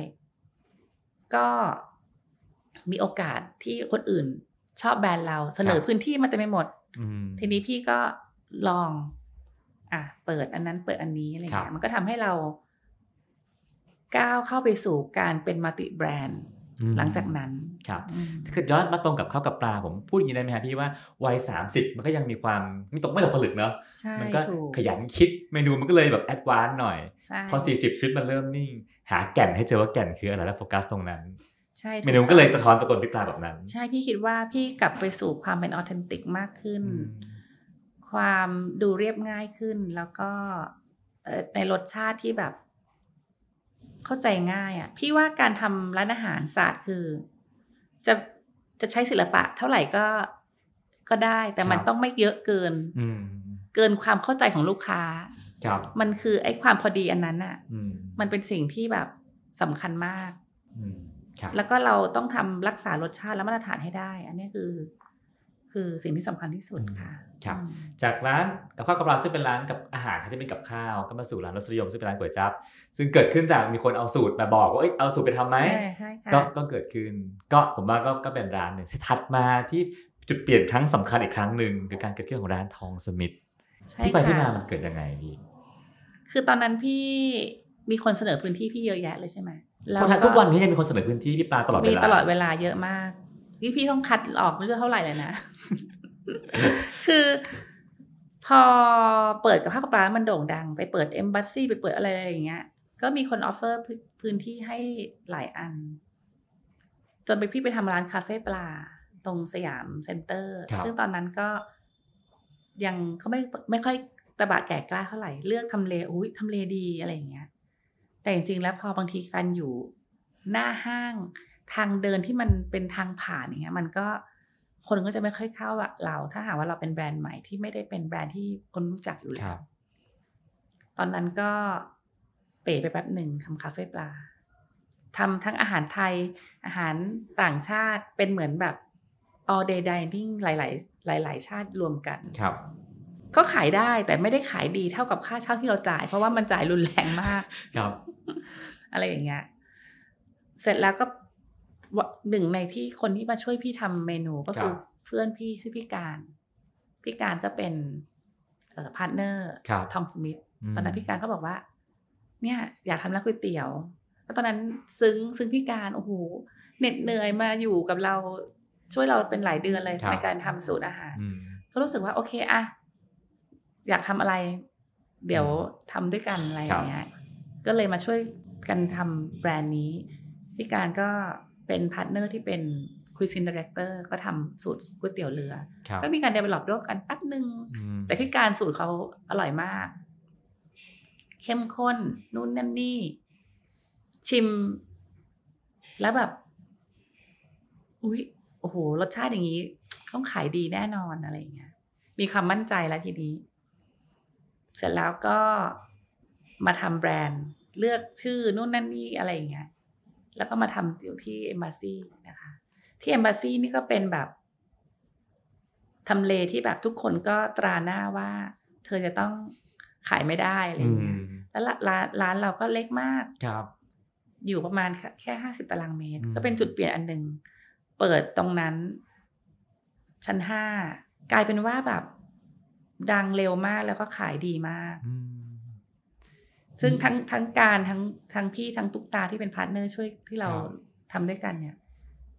ก็มีโอกาสที่คนอื่น ชอบแบรนด์เรา เสนอพื้นที่มาเต็มไปหมดทีนี้พี่ก็ลอง่ะเปิดอันนั้นเปิดอันนี้อะไรเงี้ยมันก็ทำให้เราก้าวเข้าไปสู่การเป็นมัลติแบรนด์ หลังจากนั้น ครับคือย้อนมาตรงกับข้าวกับปลาผมพูดอย่างนี้ได้ไหมครับพี่ว่า วัยสามสิบมันก็ยังมีความไม่ตกไม่ตกผลึกเนาะมันก็ขยันคิดเมนูมันก็เลยแบบแอดวานซ์หน่อย พอสี่สิบชิดมันเริ่มนิ่ง หาแก่นให้เจอว่าแก่นคืออะไรแล้วโฟกัสตรงนั้น ใช่เมนูก็เลยสะท้อนตัวตนพี่ปลาแบบนั้น ใช่พี่คิดว่าพี่กลับไปสู่ความเป็นออเทนติกมากขึ้นความดูเรียบง่ายขึ้น แล้วก็ในรสชาติที่แบบเข้าใจง่ายอะ่ะพี่ว่าการทำร้านอาหารศาสตร์คือจะจะใช้ศิลปะเท่าไหร่ก็ก็ได้ แต่มันต้องไม่เยอะเกินเกินความเข้าใจของลูกค้ามันคือไอ้ความพอดีอันนั้นอะ่ะมันเป็นสิ่งที่แบบสำคัญมากแล้วก็เราต้องทำรักษารสชาติและมาตรฐานให้ได้ อันนี้คือคือสิ่งที่สำคัญที่สุดค่ะ ครับ จากร้านกับข้าวกับปลาซึ่งเป็นร้าน กับอาหารที่เป็นกับข้าวก็มาสู่ร้านรสนิยมซึ่งเป็นร้านก๋วยจั๊บ ซึ่งเกิดขึ้นจากมีคนเอาสูตรมาบอกว่าเออเาสูตรไปทำไหมก็ก็เกิดขึ้น ก็ผมว่าก็ก็เป็นร้านหนึ่งถัดมาที่จุดเปลี่ยนครั้งสำคัญอีกครั้งหนึ่งคือการเกิดขึ้นของร้านทองสมิธที่ไปที่มามันเกิดยังไงพี่คือตอนนั้นพี่มีคนเสนอพื้นที่พี่เยอะแยะเลยใช่ไหมแล้วทุกวันนี้ยังมีคนเสนอพื้นที่พี่ปลาตลอดเวลามีตลอดเวลาเยอะมากพี่พี่ต้องคัดออกไม่รู้เท่าไหร่เลยนะ คือ พอเปิดกับภาคปลา มันโด่งดัง ไปเปิดเอมบัสซี่ไปเปิดอะไรอย่างเงี้ย ก็มีคนออฟเฟอร์พื้นที่ให้หลายอัน จนไปพี่ไปทำร้านคาเฟ่ปลา ตรงสยามเซ็นเตอร์ ซึ่งตอนนั้นก็ ยังเขาไม่ไม่ค่อยตะบะแก่กล้าเท่าไหร่ เลือกทำเลอุ้ยทำเลดี อะไรอย่างเงี้ย แต่จริงๆแล้วพอบางทีการอยู่หน้าห้างทางเดินที่มันเป็นทางผ่านอย่างเงี้ย มันก็คนก็จะไม่ค่อยเข้าเราถ้าหากว่าเราเป็นแบรนด์ใหม่ที่ไม่ได้เป็นแบรนด์ที่คนรู้จักอยู่แล้วตอนนั้นก็เป๋ไปแป๊บหนึ่งทำคาเฟ่ปลาทำทั้งอาหารไทยอาหารต่างชาติเป็นเหมือนแบบ all day dining หลายๆ หลาย ๆ ชาติรวมกันครับก็ขายได้แต่ไม่ได้ขายดีเท่ากับค่าเช่าที่เราจ่าย เพราะว่ามันจ่ายรุนแรงมากครับอะไรอย่างเงี้ยเสร็จแล้วก็หนึ่งในที่คนที่มาช่วยพี่ทำเมนูก็คือเพื่อนพี่ชื่อพี่การ พี่การก็เป็นพาร์ทเนอร์ทอมสมิธตอนนั้นพี่การก็บอกว่า เนี่ยอยากทำร้านก๋วยเตี๋ยวแล้วตอนนั้นซึ้งซึ้งพี่การโอ้โหเหน็ดเหนื่อยมาอยู่กับเรา ช่วยเราเป็นหลายเดือนเลย ในการทำสูตรอาหารก็รู้สึกว่าโอเคอะอยากทำอะไร เดี๋ยวทำด้วยกันอะไรอย่างเงี้ยก็เลยมาช่วยกันทำแบรนด์นี้พี่การก็เป็นพาร์ทเนอร์ที่เป็นคุยซินดีเรคเตอร์ก็ทำสูตรก๋วยเตี๋ยวเรือ ก็มีการเดเวลลอปร่วมกันแป๊บหนึ่งแต่ที่การสูตรเขาอร่อยมาก เข้มข้นนู่นนั่นนี่ชิมแล้วแบบอุ๊ยโอ้โหรสชาติอย่างนี้ ต้องขายดีแน่นอนอะไรอย่างเงี้ยมีความมั่นใจแล้วทีนี้ เสร็จแล้วก็มาทำแบรนด์เลือกชื่อนู่นนั่นนี่อะไรอย่างเงี้ยแล้วก็มาทำอยู่ที่เอมบาซีนะคะ ที่เอมบาซีนี่ก็เป็นแบบทำเลที่แบบทุกคนก็ตราหน้าว่า เธอจะต้องขายไม่ได้อะไรอย่างเงี้ยแล้วร้านร้านเราก็เล็กมากครับอยู่ประมาณแค่ห้าสิบตารางเมตร ก็เป็นจุดเปลี่ยนอันหนึ่งเปิดตรงนั้น ชั้นห้ากลายเป็นว่าแบบดังเร็วมากแล้วก็ขายดีมากซึ่งทั้งทั้งการทั้งทั้งพี่ ทั้งตุ๊กตาที่เป็นพาร์ทเนอร์ช่วยที่เราทำด้วยกันเนี่ย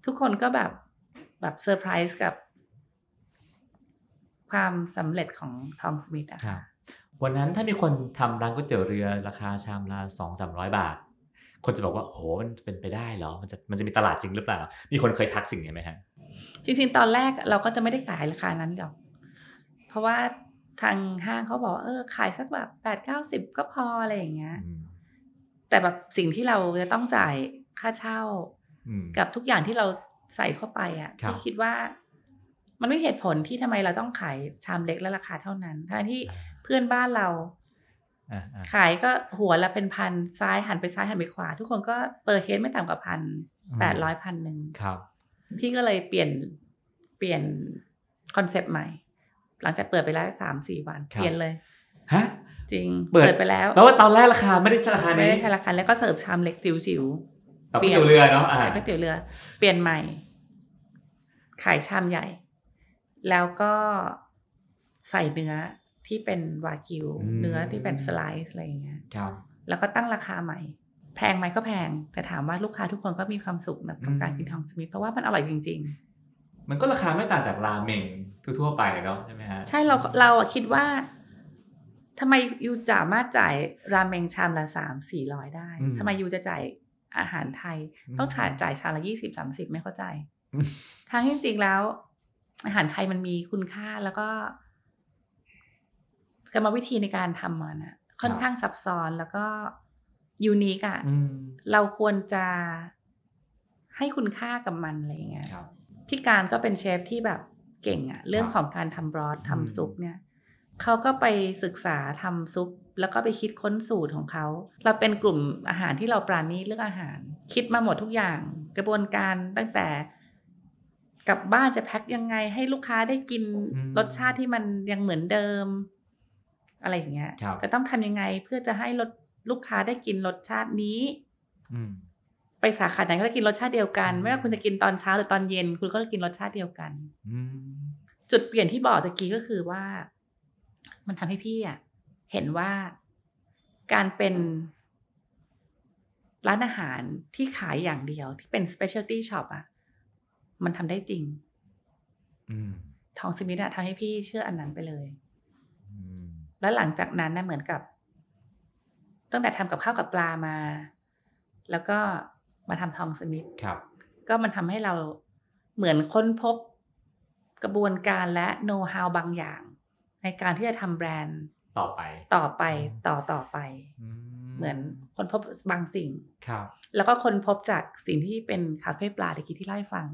ทุกคนก็แบบแบบเซอร์ไพรส์กับความสำเร็จของทอมสมิธอะค่ะวันนั้นถ้ามีคนทำร้านก๋วยเตี๋ยวเรือราคาชามละสองสามร้อยบาท คนจะบอกว่าโหมันเป็นไปได้เหรอมันจะมันจะมีตลาดจริงหรือเปล่า มีคนเคยทักสิ่งนี้ไหมฮะ จริงๆ ตอนแรกเราก็จะไม่ได้ขายราคานั้นหรอกเพราะว่าทางห้างเขาบอกเออ ขายสักแบบแปดเก้าสิบก็พออะไรอย่างเงี้ยแต่แบบสิ่งที่เราจะต้องจ่ายค่าเช่ากับทุกอย่างที่เราใส่เข้าไป อ่ะพี่คิดว่ามันไม่เหตุผลที่ทำไมเราต้องขายชามเล็กและราคาเท่านั้นทั้งที่เพื่อนบ้านเราขายก็หัวละเป็นพันซ้ายหันไปซ้ายหันไปขวา ทุกคนก็เปิดเคสไม่ต่ำกว่าพันแปดร้อยพันหนึ่งพี่ก็เลยเปลี่ยนเปลี่ยนคอนเซปต์ใหม่หลังจากเปิดไปแล้วสามสี่วันเปลี่ยนเลย ฮะ จริง เปิดไปแล้วแล้วว่าตอนแรกราคาไม่ได้ราคานี้ไม่ได้ราคา แล้วก็เสิร์ฟชามเล็กจิ๋วๆ๋เปลี่ยนเรือเนาะอ่าก็ยเตี๋ยวเรือ เปลี่ยนใหม่ ขายชามใหญ่ แล้วก็ใส่เนื้อที่เป็นวากิว เนื้อที่เป็นสไลซ์อะไรอย่างเงี้ย ครับ แล้วก็ตั้งราคาใหม่ แพงไหมก็แพง แต่ถามว่าลูกค้าทุกคนก็มีความสุขกับการกินทองสมิธเพราะว่ามันอร่อยจริงมันก็ราคาไม่ต่างจากราเมงทั่วๆไปเนาะใช่ไหมฮะ ใช่เราเราคิดว่า ทำไมยูสามารถจ่ายราเมงชามละสามสี่ร้อยได้ทำไมยูจะจ่ายอาหารไทย ต้องจ่ายจ่ายชามละยี่สิบสามสิบไม่เข้าใจทางจริงๆ แล้ว อาหารไทยมันมีคุณค่าแล้วก็กรรมวิธีในการทำมันอะค่อนข้างซับซ้อนแล้วก็ยูนิคอะเราควรจะให้คุณค่ากับมันอะไรเงี้ยพี่การก็เป็นเชฟที่แบบเก่งอะเรื่องของการทำบรอสทำซุปเนี่ยเขาก็ไปศึกษาทำซุป แล้วก็ไปคิดค้นสูตรของเขา เราเป็นกลุ่มอาหารที่เราปราณีเรื่องอาหาร คิดมาหมดทุกอย่างกระบวนการตั้งแต่กลับบ้านจะแพ็คยังไงให้ลูกค้าได้กินรสชาติที่มันยังเหมือนเดิม อะไรอย่างเงี้ยจะต้องทำยังไงเพื่อจะให้ลูกค้าได้กินรสชาตินี้ไปสาขาไหนก็กินรสชาติเดียวกัน ไม่ว่าคุณจะกินตอนเช้าหรือตอนเย็น คุณก็จะกินรสชาติเดียวกันจุดเปลี่ยนที่บอกตะกี้ก็คือว่า มันทำให้พี่อ่ะเห็นว่าการเป็น ร้านอาหารที่ขายอย่างเดียวที่เป็น specialty shop อ่ะ มันทำได้จริงทองสมิธอะทำให้พี่เชื่ออันนั้นไปเลยแล้วหลังจากนั้นนะเหมือนกับตั้งแต่ทำกับข้าวกับปลามา แล้วก็มาทำทองสมิธก็มันทำให้เราเหมือนค้นพบกระบวนการและโน้ตฮาวบางอย่าง ในการที่จะทำแบรนด์ ต่อไป ต่อไปต่อต่อไปเหมือนคนพบบางสิ่งครับ แล้วก็คนพบจากสิ่งที่เป็นคาเฟ่ปลาตะกี้ที่ไล่ฟัง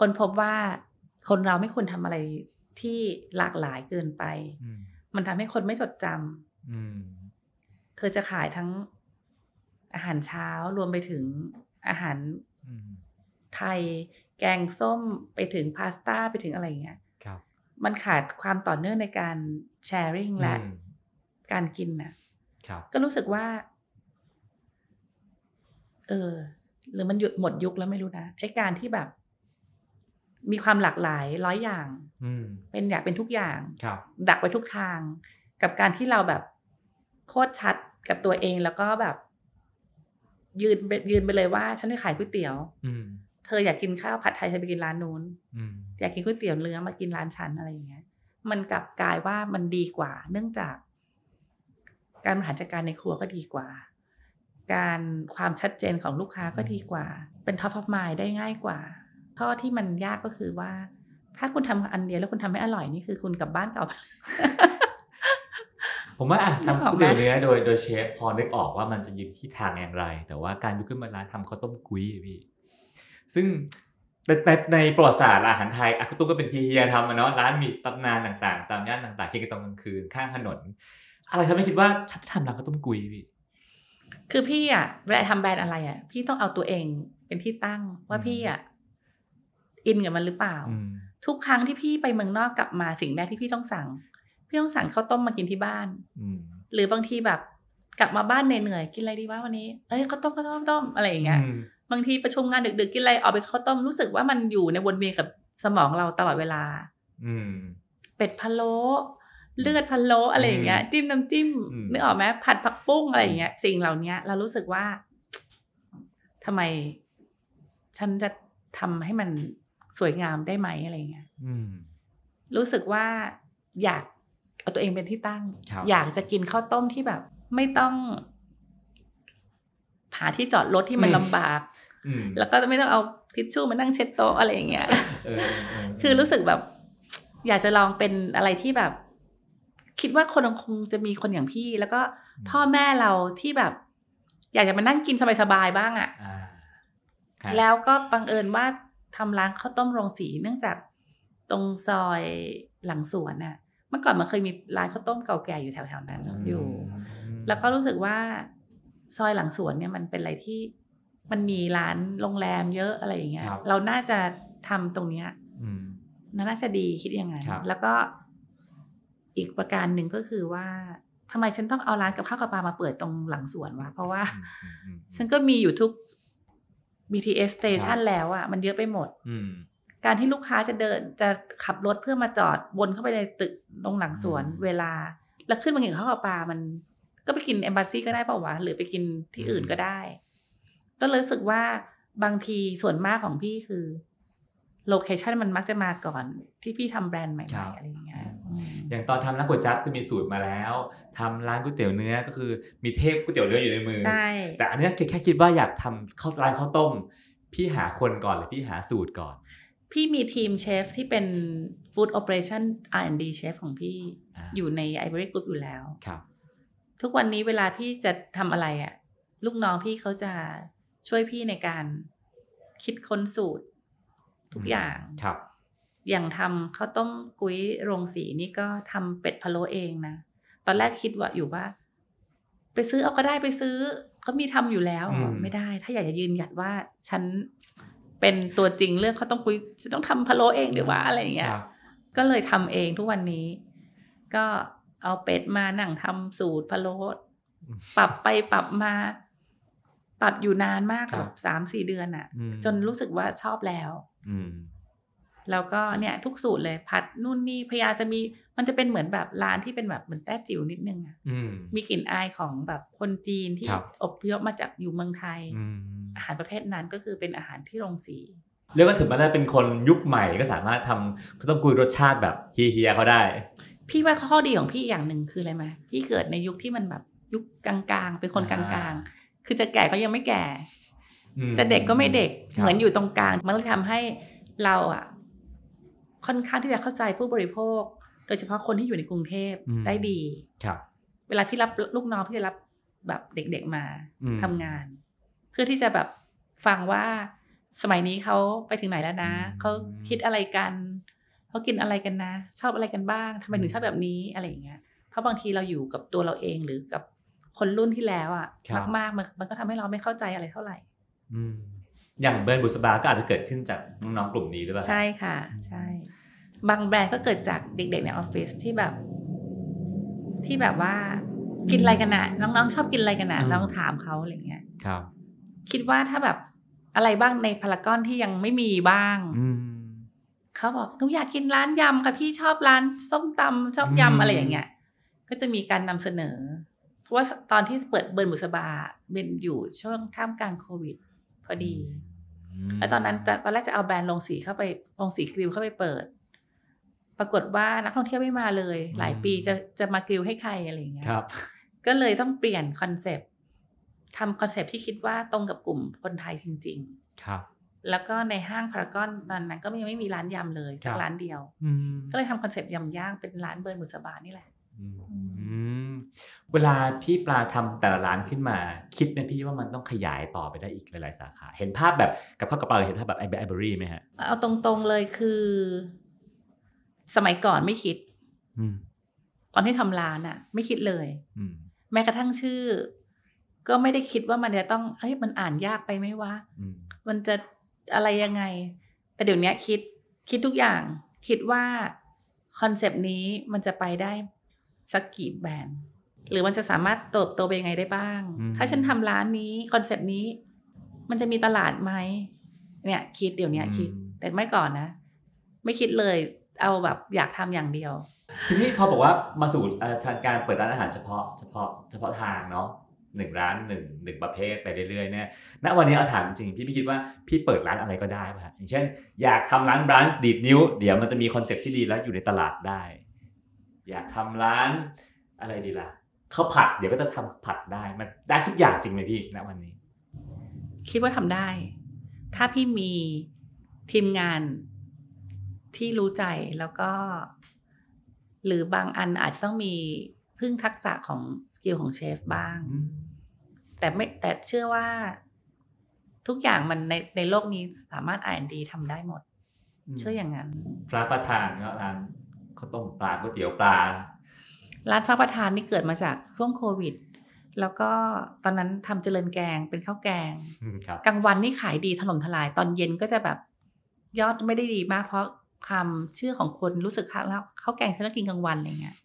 คนพบว่าคนเราไม่ควรทำอะไรที่หลากหลายเกินไปมันทำให้คนไม่จดจำเธอจะขายทั้งอาหารเช้ารวมไปถึงอาหารไทย แกงส้มไปถึงพาสต้า ไปถึงอะไรอย่างเงี้ยมันขาดความต่อเนื่องในการแชร์ริงและการกินนะ่ะก็รู้สึกว่า เออ หรือมันหยุดหมดยุคแล้วไม่รู้นะไอ้การที่แบบ มีความหลากหลายร้อยอย่างเป็นอยากเป็นทุกอย่างดักไว้ทุกทาง กับการที่เราแบบโคตรชัดกับตัวเองแล้วก็แบบยืนยืนไปเลยว่าฉันจะขายก๋วยเตี๋ยว อืเธออยากกินข้าวผัดไทยเธอไปกินร้านนู้นอยากกินก๋วยเตี๋ยวเนื้อมากินร้านฉันอะไรอย่างเงี้ย มันกลับกลายว่ามันดีกว่า เนื่องจาก การบริหารจัดการในครัวก็ดีกว่า การความชัดเจนของลูกค้าก็ดีกว่า เป็นท็อปฟอร์มายได้ง่ายกว่า ข้อที่มันยากก็คือว่า ถ้าคุณทำอันเดียวแล้วคุณทำไม่อร่อยนี่ คือคุณกลับบ้านกลับผมว่าอะทำก๋วยเตี๋ยวเนื้อโดยโดยเชฟพอนึกออกว่ามันจะยึดที่ทางอย่างไร แต่ว่าการยกขึ้นมาร้านทำข้าวต้มกุ้ยพี่ซึ่งในในประวัติศาสตร์อาหารไทยอากุตุ้งก็เป็นที่เฮียทำมาเนาะร้านมีตำนานต่างๆ ตามย่านต่างๆกินกันตอนกลางคืนข้างถนน อะไรทำให้คิดว่าฉันจะทำร้านข้าวต้มกุ้ยพี่คือพี่อ่ะเวลาทำแบรนด์อะไรอ่ะพี่ต้องเอาตัวเองเป็นที่ตั้งว่าพี่อ่ะอินกับมันหรือเปล่า ทุกครั้งที่พี่ไปเมืองนอกกลับมาสิ่งแรกที่พี่ต้องสั่งพี่ต้องสั่งข้าวต้มมากินที่บ้านหรือบางทีแบบ กลับมาบ้านเหนื่อยๆ กินอะไรดีวะ วันนี้เอ้ยข้าวต้มข้าวต้มต้มอะไรอย่างเงี้ยบางที ประชุมงานดึกๆ กินอะไรออกไปข้าวต้มรู้สึกว่ามันอยู่ในวนเวียนกับสมองเราตลอดเวลา อืเป็ดพะโล้เลือดพะโล้อะไรอย่างเงี้ยจิ้มน้ำจิ้มนึกออกไหมผัดผักปุ้งอะไรอย่างเงี้ยสิ่งเหล่านี้เรารู้สึกว่า ทำไม ฉันจะทำให้มันสวยงามได้ไหมอะไรเงี้ยรู้สึกว่าอยากเอาตัวเองเป็นที่ตั้ง อยากจะกินข้าวต้มที่แบบ ไม่ต้องหาที่จอดรถที่มันลำบากแล้วก็ไม่ต้องเอาทิชชู่มานั่งเช็ดโต๊ะอะไรอย่างเงี้ย คือรู้สึกแบบ อยากจะลองเป็นอะไรที่แบบ คิดว่าคนคงจะมีคนอย่างพี่ แล้วก็พ่อแม่เราที่แบบ อยากจะมานั่งกินสบายๆบ้างอะ่ะแล้วก็บังเอิญว่าทำร้านข้าวต้มโรงสีเนื่องจากตรงซอยหลังสวนอะ่ะเมื่อก่อนมันเคยมีร้านข้าวต้มเก่าแก่อยู่แถวๆนั้นอยู่ แล้วก็รู้สึกว่า ซอยหลังสวนเนี่ยมันเป็นอะไรที่มันมีร้านโรงแรม เยอะอะไรอย่างเงี้ย เราน่าจะทำตรงเนี้ยน่าจะดีคิดยังไง แล้วก็อีกประการหนึ่งก็คือว่า ทำไมฉันต้องเอาร้านกับข้าวกับปลามาเปิดตรงหลังสวนวะ เพราะว่าฉันก็มีอยู่ทุก BTS station แล้วอะ่ะมันเยอะไปหมดการที่ลูกค้าจะเดินจะขับรถเพื่อมาจอดวนเข้าไปในตึก ตรงหลังสวนเวลา แล้วขึ้นมาเห็นข้าวกาปลามันก็ไปกินเอมบาซีก็ได้เปล่าวะหรือไปกินที่อื่นก็ได้ ก็เลยรู้สึกว่าบางทีส่วนมากของพี่คือโลเคชันมันมักจะมาก่อน ที่พี่ทำแบรนด์ใหม่ๆอะไรอย่างเงี้ยอย่างตอนทำร้านก๋วยจั๊บคือมีสูตรมาแล้ว ทำร้านก๋วยเตี๋ยวเนื้อก็คือมีเทพก๋วยเตี๋ยวเนื้ออยู่ในมือใช่แต่อันนี้แค่คิดว่าอยากทำข้าวร้านข้าวต้ม พี่หาคนก่อนหรือพี่หาสูตรก่อนพี่มีทีมเชฟที่เป็นฟู้ดโอเปอเรชั่น R&D เชฟของพี่อยู่ใน i อ o r y กรุ๊ปอยู่แล้วครับ ทุกวันนี้เวลาพี่จะทำอะไรอะ่ะ ลูกน้องพี่เขาจะช่วยพี่ในการคิดค้นสูตร ทุกอย่างครับ อย่างทำข้าวต้มกุ้ยโรงสีนี่ก็ทำเป็ดพะโล้เองนะตอนแรกคิดว่าอยู่ว่า ไปซื้อเอาก็ได้ไปซื้อเขามีทำอยู่แล้ว ไม่ได้ถ้าอยากจะยืนหยัดว่าฉันเป็นตัวจริงเรื่องเขาต้องคุยจะต้องทำพะโล้เองหรือว่าอะไรอย่างเงี้ยก็เลยทำเองทุกวันนี้ ก็เอาเป็ดมาหนังทำสูตรพะโล้ปรับไปปรับมา ปรับอยู่นานมากแบบสามสี่เดือนอะ่ะ จนรู้สึกว่าชอบแล้ว อืแล้วก็เนี่ยทุกสูตรเลยผัดนู่นนี่พยาจะมีมันจะเป็นเหมือนแบบ ร้านที่เป็นแบบเหมือนแต้จิ๋วนิดนึงอ่ะมีกลิ่นอายของแบบคนจีนที่อบพยพมาจากอยู่เมืองไทย อาหารประเภทนั้นก็คือเป็นอาหารที่โรงสีเรียกว่าถึงแม้จะเป็นคนยุคใหม่ก็สามารถทำข้าวต้มกุยรสชาติแบบเฮียเขาได้ พี่ว่าข้อดีของพี่อย่างหนึ่งคืออะไรไหมพี่เกิดในยุคที่มันแบบยุคกลางๆ เป็นคนกลางๆคือจะแก่ก็ยังไม่แก่จะเด็กก็ไม่เด็กเหมือนอยู่ตรงกลาง มันเลยทำให้เราอ่ะค่อนข้างที่จะเข้าใจผู้บริโภค โดยเฉพาะคนที่อยู่ในกรุงเทพได้ดี ครับ เวลาพี่รับลูกน้องพี่จะรับแบบเด็กๆมาทำงาน เพื่อที่จะแบบฟังว่า สมัยนี้เขาไปถึงไหนแล้วนะเขาคิดอะไรกันเขากินอะไรกันนะ ชอบอะไรกันบ้างทำไมถึงชอบแบบนี้อะไรอย่างเงี้ยเพราะบางทีเราอยู่กับตัวเราเองหรือกับคนรุ่นที่แล้วอะ่ะมากๆมันก็ทำให้เราไม่เข้าใจอะไรเท่าไหร่ อือย่างเบิร์นบุษบา ก็อาจจะเกิดขึ้นจาก น้องๆกลุ่มนี้หรือเปล่าใช่ค่ะ ใช่ บางแบรนด์ก็เกิดจากเด็กๆ ในออฟฟิศที่แบบ ที่แบบว่า กินอะไรกันอะน้อง ๆ ชอบกินอะไรกันอะลองถามเขาอะไรเงี้ยครับ คิดว่าถ้าแบบอะไรบ้างในพารากอนที่ยังไม่มีบ้างเขาบอกหนูอยากกินร้านยำค่ะพี่ชอบร้านส้มตำชอบยำอะไรอย่างเงี้ย ก็จะมีการนำเสนอเพราะว่าตอนที่เปิดเบิร์นบุษบาเป็นอยู่ช่วงท่ามกลางโควิด พอดีแล้วตอนนั้นตอนแรกจะเอาแบรนด์ลงสีเข้าไปลงสีกริวเข้าไปเปิด ปรากฏว่านักท่องเที่ยวไม่มาเลย หลายปีจะจะมากริวให้ใครอะไรอย่างเงี้ยก็เลยต้องเปลี่ยนคอนเซปต์ทำคอนเซปต์ที่คิดว่าตรงกับกลุ่มคนไทยจริง ๆ ครับ แล้วก็ในห้างพารากอนตอนนั้นก็ยังไม่มีร้านยำเลยสักร้านเดียวก็เลยทำคอนเซปต์ยำย่างเป็นร้านเบอร์มบุสบานี่แหละเวลาพี่ปลาทำแต่ละร้านขึ้นมา คิดไหมพี่ว่ามันต้องขยายต่อไปได้อีกหลายๆ สาขา เห็นภาพแบบกับข้าวกระเป๋าเห็นภาพแบบไอเบอรี่ไหมฮะเอาตรงๆเลยคือ สมัยก่อนไม่คิดตอนที่ทำร้านอะไม่คิดเลยืแม้กระทั่งชื่อ ก็ไม่ได้คิดว่ามันจะต้องเฮ้ยมันอ่านยากไปไหมวะมันจะอะไรยังไง แต่เดี๋ยวนี้คิดคิดทุกอย่าง คิดว่าคอนเซป t นี้มันจะไปได้สักกี่แบรนด์หรือมันจะสามารถเติบโตไปยังไงได้บ้าง ถ้าฉันทำร้านนี้คอนเซปต์นี้มันจะมีตลาดไหมเนี่ยคิดเดี๋ยวนี้คิดแต่ไม่ก่อนนะ ไม่คิดเลยเอาแบบอยากทำอย่างเดียว ทีนี้พอบอกว่ามาสู่ทางการเปิดร้านอาหารเฉพาะเฉพาะเฉพาะทางเนาะหนึ่งร้านหนึ่งหนึ่งประเภทไปเรื่อยๆเนี่ยณวันนี้เอาถามจริงพี่พี่คิดว่าพี่เปิดร้านอะไรก็ได้ไหมฮะอย่างเช่น อยากทำร้านบรันช์ดีดนิ้วเดี๋ยวมันจะมีคอนเซ็ปที่ดีแล้วอยู่ในตลาดได้ อยากทำร้านอะไรดีล่ะเขาผัด เดี๋ยวก็จะทำผัดได้ มันได้ทุกอย่างจริงไหมพี่ณวันนี้ คิดว่าทำได้ ถ้าพี่มีทีมงานที่รู้ใจแล้วก็ หรือบางอันอาจจะต้องมีพึ่งทักษะของสกิลของเชฟบ้าง แต่ไม่แต่เชื่อว่าทุกอย่างมันในในโลกนี้สามารถอ่านดีทำได้หมด เชื่ออย่างนั้น ปลาประทานก็ร้านข้าวต้มปลาก๋วยเตี๋ยวปลาร้านฟ้าประทานนี่เกิดมาจากช่วงโควิด แล้วก็ตอนนั้นทำเจริญแกงเป็นข้าวแกงกลางวันนี่ขายดีถล่มทลาย ตอนเย็นก็จะแบบยอดไม่ได้ดีมากเพราะคำชื่อของคนรู้สึกค่ะแล้วข้าวแกงี่นต้องกินกลางวันอะไรเงี้ย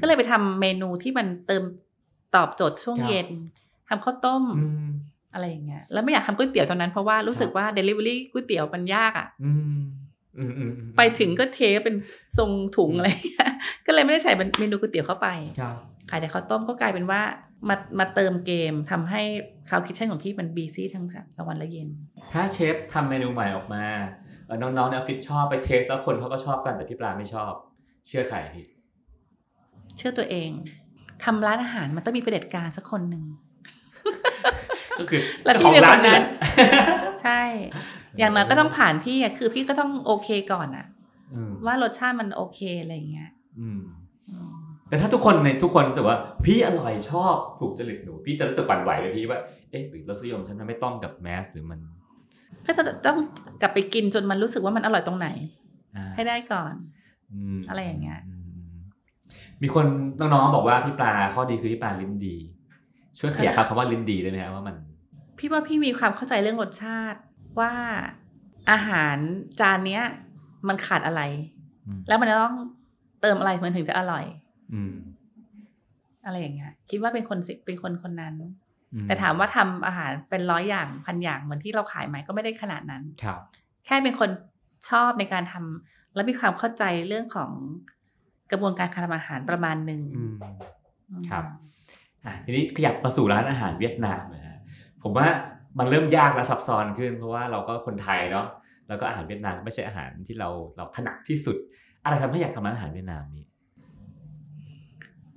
ก็เลยไปทำเมนูที่มันเติมตอบโจทย์ช่วงเย็น ทำข้าวต้มอะไรอย่างเงี้ยแล้วไม่อยากทำก๋วยเตี๋ยวตอนนั้นเพราะว่ารู้สึกว่าเดลิเวอรี่ก๋วยเตี๋ยวมันยากอ่ะไปถึงก็เทเป็นทรงถุงอะไรก็เลยไม่ได้ใส่เมนูก๋วยเตี๋ยวเข้าไปขายแต่ข้าวต้มก็กลายเป็นว่ามามาเติมเกม ทำให้คาวคิทเช่นของพี่มันบีซี่ทั้งกลางวันและเย็น ถ้าเชฟทำเมนูใหม่ออกมาน้องๆในออฟฟิศชอบไปเทสแล้วคนเขาก็ชอบกันแต่พี่ปลาไม่ชอบ เชื่อใครพี่เชื่อตัวเอง ทำร้านอาหารมันต้องมีประเด็จการสักคนหนึ่งก็คือเจ้าของร้านนั้น ใช่อย่างน้อยก็ต้องผ่านพี่อ่ะคือพี่ก็ต้องโอเคก่อนอ่ะว่ารสชาติมันโอเคอะไรเงี้ยแต่ถ้าทุกคนในทุกคนจะว่าพี่อร่อยชอบถูกจริตหนูพี่จะรู้สึกปั่นไหวเลยพี่ว่า เอ๊ะหรือรสยมฉันไม่ต้องกับแมสหรือมัน ก็จะต้องกลับไปกินจนมันรู้สึกว่ามันอร่อยตรงไหนให้ได้ก่อนอะไรอย่างเงี้ยมีคนน้องๆบอกว่าพี่ปลาข้อดีคือพี่ปลาลิ้นดี ช่วยขยายคำว่าลิ้นดีได้ไหมครว่ามัน พี่ว่าพี่มีความเข้าใจเรื่องรสชาติว่าอาหารจานเนี้ย มันขาดอะไร แล้วมันต้องเติมอะไรมันถึงจะอร่อยอะไรอย่างเงี้ยคิดว่าเป็นคนเป็นคนคนนั้นแต่ถามว่าทำอาหารเป็นร้อยอย่างพันอย่างเหมือนที่เราขายไหมก็ไม่ได้ขนาดนั้น ครับ แค่เป็นคนชอบในการทำ และมีความเข้าใจเรื่องของ กระบวนการการทำอาหารประมาณหนึ่งครับทีนี้ขยับมาสู่ร้านอาหารเวียดนามนะฮะผมว่ามันเริ่มยากและซับซ้อนขึ้นเพราะว่าเราก็คนไทยเนาะแล้วก็อาหารเวียดนามไม่ใช่อาหารที่เราเราถนัดที่สุดอะไรทำให้อยากทำอาหารเวียดนามนี้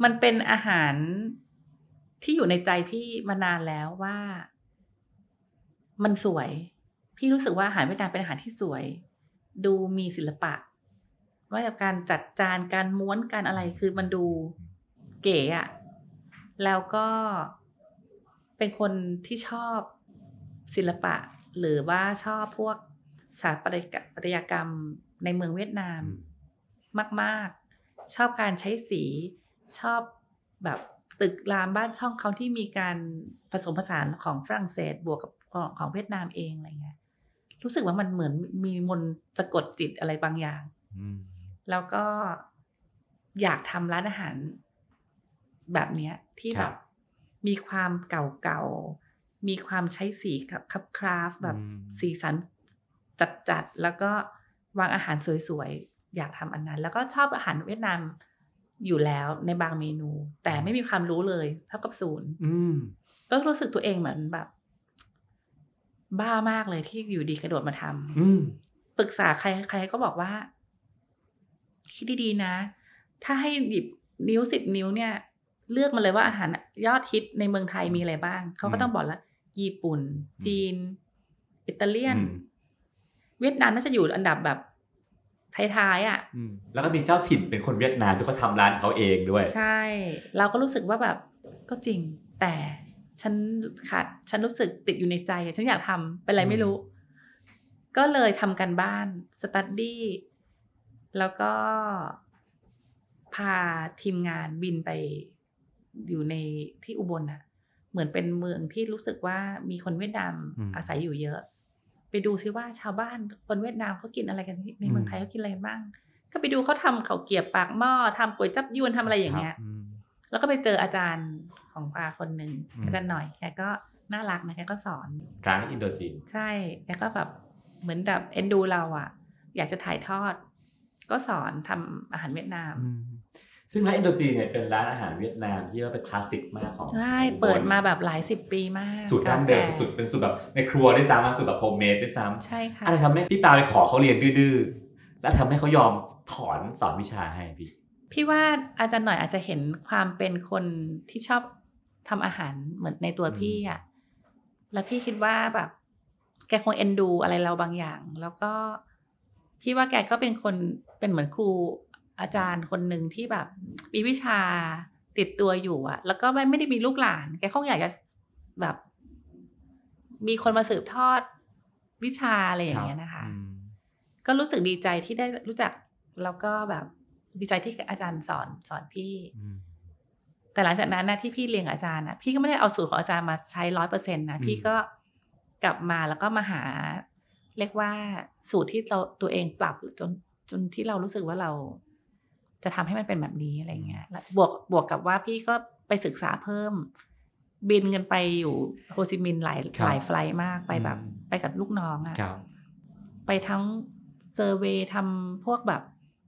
มันเป็นอาหารที่อยู่ในใจพี่มานานแล้วว่า มันสวย พี่รู้สึกว่าอาหารเวียดนามเป็นอาหารที่สวย ดูมีศิลปะ ว่าจากการจัดจานการม้วนการอะไรคือมันดูเก๋อะแล้วก็เป็นคนที่ชอบศิลปะหรือว่าชอบพวกสถาปัตยกรรมในเมืองเวียดนามมาก ๆ ชอบการใช้สี ชอบแบบตึกรามบ้านช่องเขาที่มีการผสมผสานของฝรั่งเศสบวกกับของของเวียดนามเองอะไรเงี้ยรู้สึกว่ามันเหมือนมีมนสะกดจิตอะไรบางอย่างแล้วก็อยากทำร้านอาหาร แบบเนี้ยที่แบบ มีความเก่ามีความใช้สีคับ คราฟแบบสีสันจัดๆแล้วก็วางอาหารสวยๆ อยากทำอันนั้น แล้วก็ชอบอาหารเวียดนามอยู่แล้วในบางเมนู แต่ไม่มีความรู้เลย เท่ากับศูนย์ก็รู้สึกตัวเองเหมือนแบบ บ้ามากเลยที่อยู่ดีกระโดดมาทำปรึกษาใครใครก็บอกว่า คิดดีๆนะ ถ้าให้หยิบนิ้วสิบนิ้วเนี่ย เลือกมาเลยว่าอาหารยอดฮิตในเมืองไทยมีอะไรบ้าง เขาก็ต้องบอกแล้วญี่ปุ่น จีน อิตาเลียน เวียดนามน่าจะอยู่อันดับแบบไทยๆอ่ะแล้วก็มีเจ้าถิ่นเป็นคนเวียดนามที่เขาทำร้านเขาเองด้วย ใช่ เราก็รู้สึกว่าแบบก็จริงแต่ฉันขาดฉันรู้สึกติดอยู่ในใจ ฉันอยากทำเป็นไรไม่รู้ ก็เลยทำกันบ้านสตัดดี้แล้วก็ พาทีมงานบินไปอยู่ในที่อุบลอ่ะเหมือนเป็นเมืองที่รู้สึกว่ามีคนเวียดนามอาศัยอยู่เยอะ ไปดูซิว่าชาวบ้านคนเวียดนามเขากินอะไรกันในเมืองไทยเขากินอะไรบ้าง ก็ไปดูเขาทำเขาเกียบปากหม้อทำก๋วยจับยวนทำอะไรอย่างเงี้ยแล้วก็ไปเจออาจารย์ของปาคนหนึ่งอาจารย์หน่อยแกก็น่ารักนะแกก็สอนร้านอินโดจีนใช่แกก็แบบเหมือนแบบเอ็นดูเราอะ่ะ อยากจะถ่ายทอด ก็สอนทำอาหารเวียดนามซึ่งร้านเอ็นโดจีเนี่ยเป็นร้านอาหารเวียดนามที่ว่าเป็นคลาสสิกมากของใช่เปิดมาแบบหลายสิบปีมากสูตรดั้งเดิมสุดๆเป็นสูตรแบบ ในครัวด้วยซ้ำสูตรแบบโฮมเมดด้วยซ้ำใช่ค่ะอะไรทำให้พี่ปาไปขอเขาเรียนดื้อๆและทำให้เขายอมถอนสอนวิชาให้พี่ พี่ว่าอาจารย์หน่อยอาจจะเห็นความเป็นคนที่ชอบทำอาหารเหมือนในตัวพี่อ่ะแล้วพี่คิดว่าแบบ แกคงเอ็นดูอะไรเราบางอย่าง แล้วก็พี่ว่าแกก็เป็นคนเป็นเหมือนครูอาจารย์คนหนึ่งที่แบบมีวิชาติดตัวอยู่อะแล้วก็ไม่ไม่ได้มีลูกหลาน แกคงอยากจะแบบ มีคนมาสืบทอดวิชาอะไรอย่างเงี้ยนะคะ ก็รู้สึกดีใจที่ได้รู้จัก แล้วก็แบบดีใจที่อาจารย์สอนสอนพี่ แต่หลังจากนั้นนะที่พี่เรียนอาจารย์นะ พี่ก็ไม่ได้เอาสูตรของอาจารย์มาใช้ร้อยเปอร์เซ็นต์นะ พี่ก็กลับมาแล้วก็มาหา เรียกว่าสูตรที่เราตัวเองปรับจนจนที่เรารู้สึกว่าเราจะทำให้มันเป็นแบบนี้อะไรเงี้ยบวกบวกกับว่าพี่ก็ไปศึกษาเพิ่มบินกันไปอยู่โฮจิมินห์หลายหลายไฟล์มากไปแบบไปกับลูกน้องอะไปทั้งเซอร์เวยทำพวกแบบ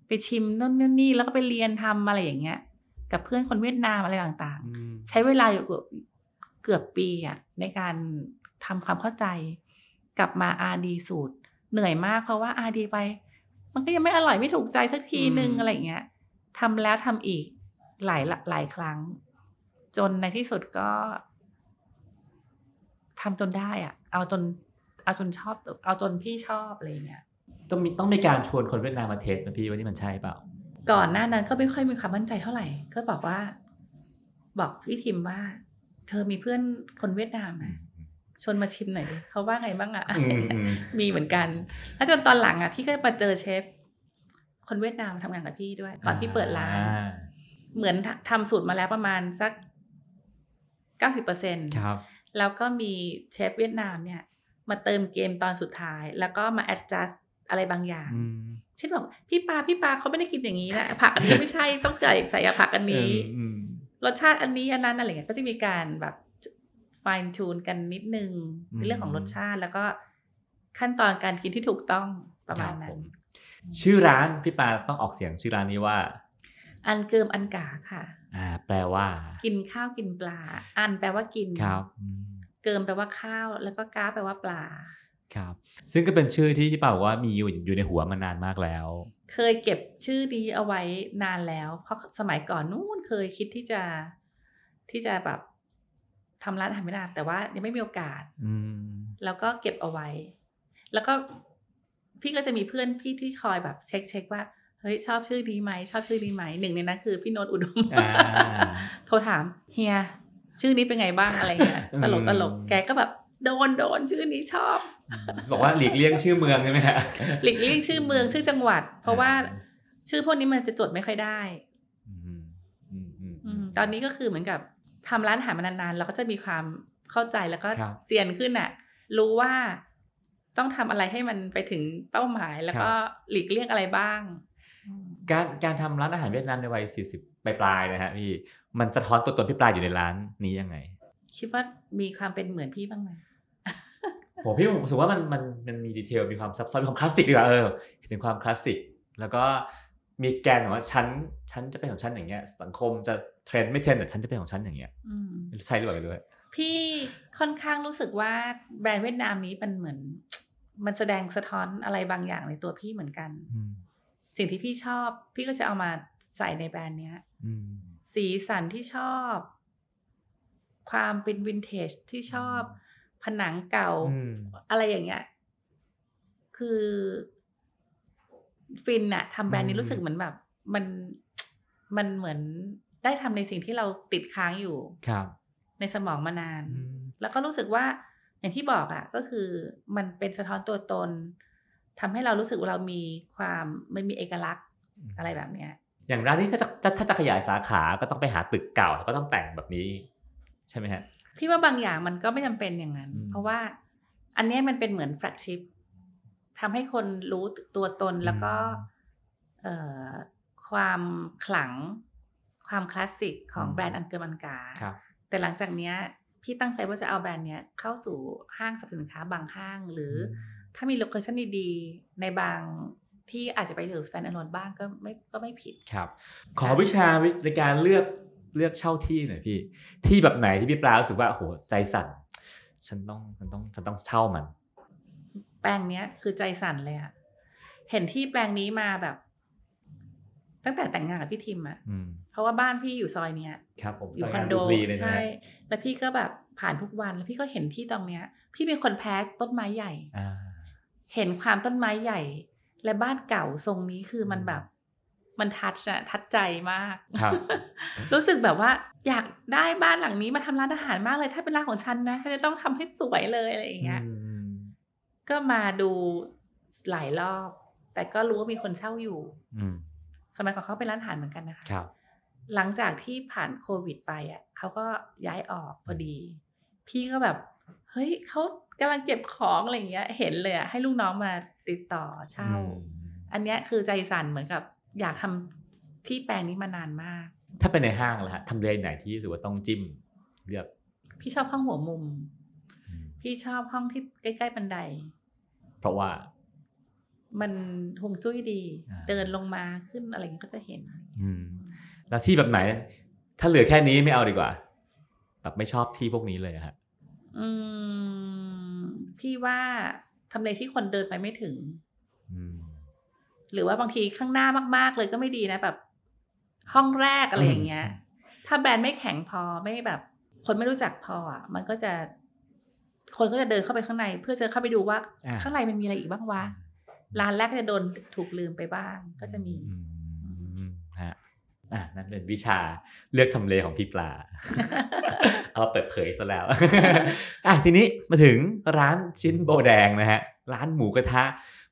ไปชิมนู่นนี่แล้วก็ไปเรียนทำอะไรอย่างเงี้ยกับเพื่อนคนเวียดนามอะไรต่างๆ ใช้เวลาอยู่เกือบปีอะในการทำความเข้าใจกลับมาอาดีสูตร เหนื่อยมากเพราะว่าอาดีไป มันก็ยังไม่อร่อยไม่ถูกใจสักทีนึงอะไรเงี้ยทำแล้วทำอีกหลายหลายครั้ง จนในที่สุดก็ทำจนได้อะเอาจนเอาจนชอบ เอาจนพี่ชอบอะไรเงี้ยต้องมีต้องมีการชวนคนเวียดนามมาเทสไหมพี่ว่านี่มันใช่เปล่าก่อนหน้านั้นก็ไม่ค่อยมีความมั่นใจเท่าไหร่ ก็บอกว่า บอกพี่ทิมว่า เธอมีเพื่อนคนเวียดนามไหมชวนมาชิมหน่อยเขาว่าไงบ้างอ่ะมีเหมือนกันแล้วจนตอนหลังอ่ะพี่ก็มาเจอเชฟคนเวียดนามทำงานกับพี่ด้วย ก่อนพี่เปิดร้านเหมือนทำสูตรมาแล้วประมาณสักเก้าสิบเปอร์เซ็นต์แล้วก็มีเชฟเวียดนามเนี่ย มาเติมเกมตอนสุดท้าย แล้วก็มา adjust อะไรบางอย่างเช่นบอกพี่ปาพี่ปาเขาไม่ได้กินอย่างนี้แหละผักอันนี้ไม่ใช่ต้องใส่ใส่ผักอันนี้รสชาติอันนี้อันนั้นอะไรเงี้ยก็จะมีการแบบ fine tune กันนิดนึงในเรื่องของรสชาติแล้วก็ขั้นตอนการกินที่ถูกต้องประมาณนั้นชื่อร้านพี่ปาต้องออกเสียงชื่อร้านนี้ว่า อันเกิมอันกาค่ะ อ่า แปลว่า กินข้าวกินปลา อันแปลว่ากินครับเกิมแปลว่าข้าว แล้วก็กาแปลว่าปลาครับ ซึ่งก็เป็นชื่อที่พี่ปอาว่ามีอยู่อยู่ในหัวมานานมากแล้ว เคยเก็บชื่อนี้เอาไว้นานแล้ว เพราะสมัยก่อนนู้นเคยคิดที่จะ ที่จะแบบทำร้านอาหารไม่นานแต่ว่ายังไม่มีโอกาสแล้วก็เก็บเอาไว้ แล้วก็พี่ก็จะมีเพื่อนพี่ที่คอยแบบ เช็คเช็คว่า เฮ้ยชอบชื่อดีไหมชอบชื่อดีไหมหนึ่งในนั้น คือพี่โนตอุดมโทรถามเฮีย ชื่อนี้เป็นไงบ้างอะไรเงี้ยตลกตลกแกก็แบบ โดนโดนชื่อนี้ชอบบอกว่าหลีกเลี่ยงชื่อเมืองใช่ไหมฮะหลีกเลี่ยงชื่อเมืองชื่อจังหวัด เพราะว่า ชื่อพวกนี้มันจะจดไม่ค่อยได้ตอนนี้ก็คือเหมือนกับทำร้านอาหารมานานๆเราก็จะมีความเข้าใจแล้วก็เซียนขึ้นอ่ะ รู้ว่าต้องทำอะไรให้มันไปถึงเป้าหมายแล้วก็หลีกเลี่ยงอะไรบ้าง การการทำร้านอาหารเวียดนามในวัยสสี่ิบปลายๆนะฮะพี่มันสะท้อนตัวตนพี่ปลายอยู่ในร้านนี้ยังไง คิดว่ามีความเป็นเหมือนพี่บ้างไหมผมพี่ผมรู้สึกว่ามันมันมันมีดีเทลมีความซับซ้อนมีความคลาสสิกดีกว่าเออถึงความคลาสสิก แล้วก็มีแกนของว่าฉันฉันจะเป็นของฉันอย่างเงี้ย สังคมจะเทรนไม่เทรนแต่ฉันจะเป็นของฉันอย่างเงี้ยใช่หรือเปล่าด้วย พี่ค่อนข้างรู้สึกว่าแบรนด์เวียดนามนี้มันเหมือนมันแสดงสะท้อนอะไรบางอย่างในตัวพี่เหมือนกัน สิ่งที่พี่ชอบ พี่ก็จะเอามาใส่ในแบรนด์เนี้ยสีสันที่ชอบ ความเป็นวินเทจที่ชอบผนังเก่า อะไรอย่างเงี้ย คือ ฟินอะทำแบรนด์นี้รู้สึกเหมือนแบบ มันมันเหมือน ได้ทำในสิ่งที่เราติดค้างอยู่ในสมองมานาน แล้วก็รู้สึกว่าอย่างที่บอกอะ่ะก็คือมันเป็นสะท้อนตัวตน ทำให้เรารู้สึกว่าเรามีความมันมีเอกลักษณ์อะไรแบบเนี้ย อย่างร้านนี้ถ้าจะถ้าจะขยายสาขา ก็ต้องไปหาตึกเก่าแล้วก็ต้องแต่งแบบนี้ ใช่ไหมฮะพี่ว่าบางอย่างมันก็ไม่จำเป็นอย่างนั้น เพราะว่าอันนี้มันเป็นเหมือนแฟลกชิพทำให้คนรู้ตัวตนแล้วก็เออความขลังความคลาสสิกของแบรนด์อันเกอร์มันกาแต่หลังจากเนี้ยพี่ตั้งใจว่าจะเอาแบรนด์เนี้ยเข้าสู่ห้างสรรพสินค้าบางห้างหรือถ้ามีโลเคชั่นดีๆในบางที่อาจจะไปถึงสแตนด์อะโลนบ้างก็ไม่ก็ไม่ผิดครับ ขอวิชาในการเลือกเลือกเช่าที่หน่อยพี่ที่แบบไหนที่พี่ปลารู้สึกว่าโห ใจสั่นฉันต้องฉันต้องฉันต้องเช่ามัน แปลงเนี้ยคือใจสั่นเลยอะเห็นที่แปลงนี้มาแบบตั้งแต่แต่งงานกับพี่ทิมอะเพราะว่าบ้านพี่อยู่ซอยเนี้ย ครับผมอยู่คอนโดใช่ แล้วพี่ก็แบบผ่านทุกวัน แล้วพี่ก็เห็นที่ตรงเนี้ย พี่เป็นคนแพ้ต้นไม้ใหญ่เห็นความต้นไม้ใหญ่ และบ้านเก่าทรงนี้ คือมันแบบ มันทัชอะทัดใจมาก ครับ รู้สึกแบบว่า อยากได้บ้านหลังนี้มาทำร้านอาหารมากเลย ถ้าเป็นร้านของฉันนะฉันจะต้องทำให้สวยเลยอะไรอย่างเงี้ยก็มาดูหลายรอบ แต่ก็รู้ว่ามีคนเช่าอยู่มัยก่อนเขาเป็นร้านอาหารเหมือนกันนะคะครับ หลังจากที่ผ่านโควิดไปอ่ะเขาก็ย้ายออกพอดี พี่ก็แบบ เฮ้ยเขากำลังเก็บของอะไรเงี้ย เห็นเลยอ่ะให้ลูกน้องมาติดต่อเช่า อันเนี้ยคือใจสั่นเหมือนกับ อยากทำที่แปลงนี้มานานมาก ถ้าเป็นในห้างล่ะทำเลไหนที่รู้สึกว่าต้องจิ้มเลือก พี่ชอบห้องหัวมุม พี่ชอบห้องที่ใกล้ๆบันได เพราะว่ามันหงจุ้ยดี เดินลงมาขึ้นอะไรก็จะเห็น แล้วที่แบบไหน ถ้าเหลือแค่นี้ไม่เอาดีกว่า แบบไม่ชอบที่พวกนี้เลยครอืพี่ว่า ทำในที่คนเดินไปไม่ถึง หรือว่าบางทีข้างหน้ามาก ๆ เลยก็ไม่ดีนะ แบบห้องแรกอะไรอย่างเงี้ย ถ้าแบรนด์ไม่แข็งพอไม่แบบ คนไม่รู้จักพออ่ะ มันก็จะ คนก็จะเดินเข้าไปข้างใน เพื่อจะเข้าไปดูว่า ข้างในมันมีอะไรอีกบ้างวะร้านแรกจะโดนถูกลืมไปบ้างก็จะมีฮะอ่ะนั่นเป็นวิชาเลือกทำเลของพี่ปลา เอาเปิดเผยซะแล้ว อ่ะทีนี้มาถึงร้านชิ้นโบแดงนะฮะ ร้านหมูกระทะ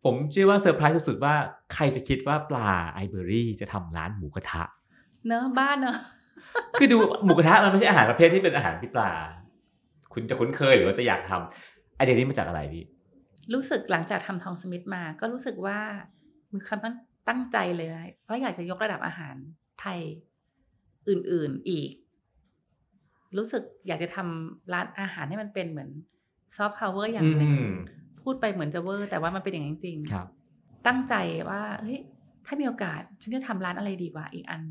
ผมเชื่อว่าเซอร์ไพรส์สุดๆว่า ใครจะคิดว่าปลาไอเบอรี่จะทำร้านหมูกระทะ เนอะ บ้านเนอะ คือดูหมูกระทะมันไม่ใช่อาหารประเภทที่เป็นอาหารพี่ปลา คุณจะคุ้นเคยหรือว่าจะอยากทำไอเดียนี้มาจากอะไรพี่รู้สึกหลังจากทำทองสมิธมาก็รู้สึกว่ามีความตั้งตั้งใจเลยว่าอยากจะยกระดับอาหารไทยอื่น ๆอีก รู้สึกอยากจะทำร้านอาหารให้มันเป็นเหมือนซอฟต์พาวเวอร์อย่างหนึ่งพูดไปเหมือนจะเวอร์แต่ว่ามันเป็นอย่างจริงครับ ตั้งใจว่าเฮ้ยถ้ามีโอกาสฉันจะทำร้านอะไรดีวะอีกอัน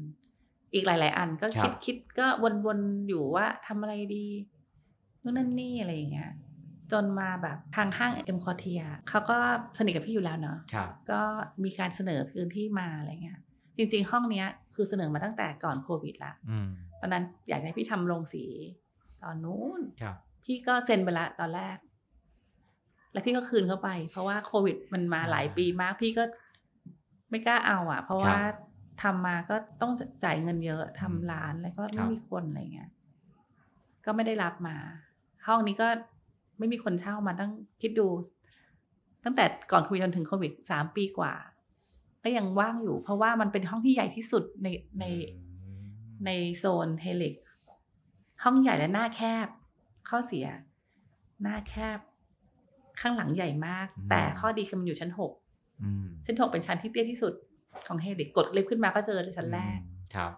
อีกหลาย ๆ อันก็คิดคิดก็วนๆอยู่ว่าทำอะไรดีนู่นนั่นนี่อะไรอย่างเงี้ยจนมาแบบทางห้างเอ็มคอเทียเขาก็สนิทกับพี่อยู่แล้วเนาะก็มีการเสนอพื้นที่มาอะไรเงี้ยจริงๆห้องเนี้ย คือเสนอมาตั้งแต่ก่อนโควิดละตอนนั้นอยากให้พี่ทำโรงสี ตอนนู้นพี่ก็เซ็นไปละตอนแรก แล้วพี่ก็คืนเข้าไป เพราะว่าโควิดมันมาหลายปีมาก พี่ก็ไม่กล้าเอาอ่ะ เพราะว่าทำมาก็ต้องจ่ายเงินเยอะทำร้านแล้วก็ไม่มีคนอะไรเงี้ยก็ไม่ได้รับมา ห้องนี้ก็ไม่มีคนเช่ามาตั้งคิดดู ตั้งแต่ก่อนโควิดจนถึงโควิดสามปีกว่า ก็ยังว่างอยู่เพราะว่ามันเป็นห้องที่ใหญ่ที่สุดในในในโซนเฮลิกห้องใหญ่และหน้าแคบ ข้อเสีย หน้าแคบ ข้างหลังใหญ่มาก แต่ข้อดีคือมันอยู่ชั้นหกชั้นหกเป็นชั้นที่เตี้ยที่สุดของเฮลิกกดเล็ฟขึ้นมาก็เจอชั้นแรกครับ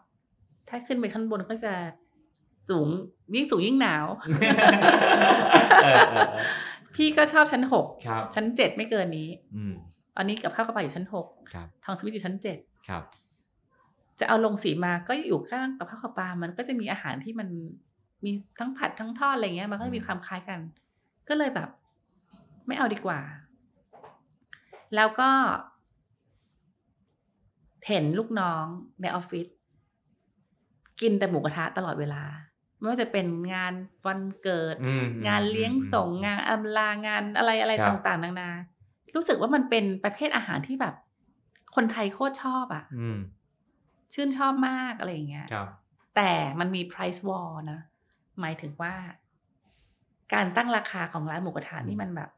ถ้าขึ้นไปข้างบนก็จะสูงยิ่งสูงยิ่งหนาว พี่ก็ชอบชั้นหกชั้นเจ็ดไม่เกินนี้อันนี้กับข้าวกระป๋าอยู่ชั้นหกทางสวิตอยู่ชั้นเจ็ดจะเอาลงสีมาก็อยู่ข้าง กับข้าวกระป๋ามันก็จะมีอาหารที่มัน มีทั้งผัดทั้งทอดอะไรเงี้ย มันก็มีความคล้ายกัน ก็เลยแบบ ไม่เอาดีกว่า แล้วก็เห็นลูกน้อง ในออฟฟิศกินแต่หมูกระทะ ตลอดเวลาไม่ว่าจะเป็นงานวันเกิด งานเลี้ยงส่ง งานอำลา งานอะไรอะไรต่างๆ นานา รู้สึกว่ามันเป็นประเภทอาหารที่แบบ คนไทยโคตรชอบอ่ะชื่นชอบมากอะไรอย่างเงี้ยแต่มันมี price war นะ หมายถึงว่า การตั้งราคาของร้านหมูกระทะนี่มันแบบ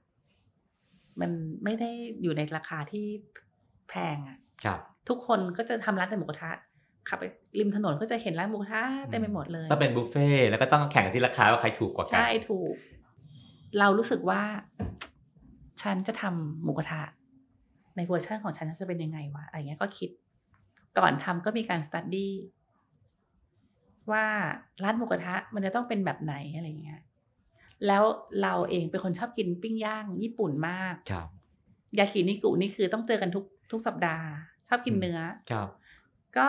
มันไม่ได้อยู่ในราคาที่แพงอ่ะทุกคนก็จะทำร้านหมูกระทะขับไปริมถนนก็จะเห็นร้านหมูกระทะเต็มไปหมดเลยต้องเป็นบุฟเฟ่แล้วก็ต้องแข่งกันที่ราคาว่าใครถูกกว่ากัน ใช่ถูก เรารู้สึกว่าฉันจะทำหมูกระทะ ในเวอร์ชันของฉันจะเป็นยังไงวะอะไรเงี้ยก็คิดก่อนทำก็มีการสตัดดี้ว่าร้านหมูกระทะมันจะต้องเป็นแบบไหนอะไรเงี้ยแล้วเราเองเป็นคนชอบกินปิ้งย่างญี่ปุ่นมากครับยากินิกุนี่คือต้องเจอกันทุก ทุกสัปดาห์ ชอบกินเนื้อครับก็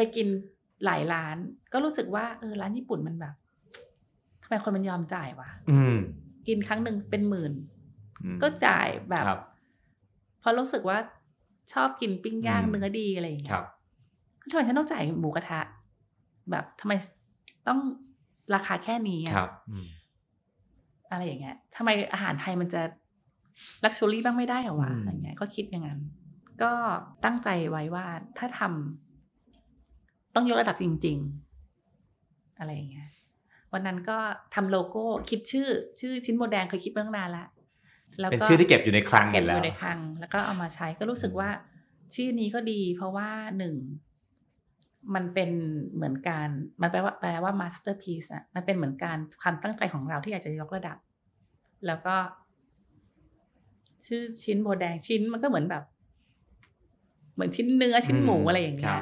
ไปกินหลายร้าน ก็รู้สึกว่า เออร้านญี่ปุ่นมันแบบทำไมคนมันยอมจ่ายวะกินครั้งหนึ่งเป็นหมื่นก็จ่ายแบบบพราะรู้สึกว่าชอบกินปิ้งย่างเนื้อดีอะไรอย่างเงี้ยทำไมฉันต้องจ่ายหมูกระทะ แบบทำไมต้องราคาแค่นี้อะอะไรอย่างเงี้ยทำไมอาหารไทยมันจะลักชัวรี่บ้างไม่ได้เหรอวะอะไรเงี้ยก็คิดอย่างนั้น ก็ตั้งใจไว้ว่าถ้าทำต้องยกระดับจริง ๆ อะไรอย่างเงี้ยวันนั้นก็ทำโลโก้คิดชื่อชื่อชิ้นโมแดงเคยคิดตั้งนานละแล้วเป็นชื่อที่เก็บอยู่ในคลังเก็บอยู่ในคลังแล้วก็เอามาใช้ก็รู้สึกว่า ชื่อนี้ก็ดี เพราะว่าหนึ่งมันเป็นเหมือนการมันแปลว่า แปลว่ามาสเตอร์พีซอะมันเป็นเหมือนการความตั้งใจของเราที่อยากจะยกระดับ แล้วก็ชื่อชิ้นโบแดงชิ้นมันก็เหมือนแบบ เหมือนชิ้นเนื้อชิ้นหมูอะไรอย่างเงี้ย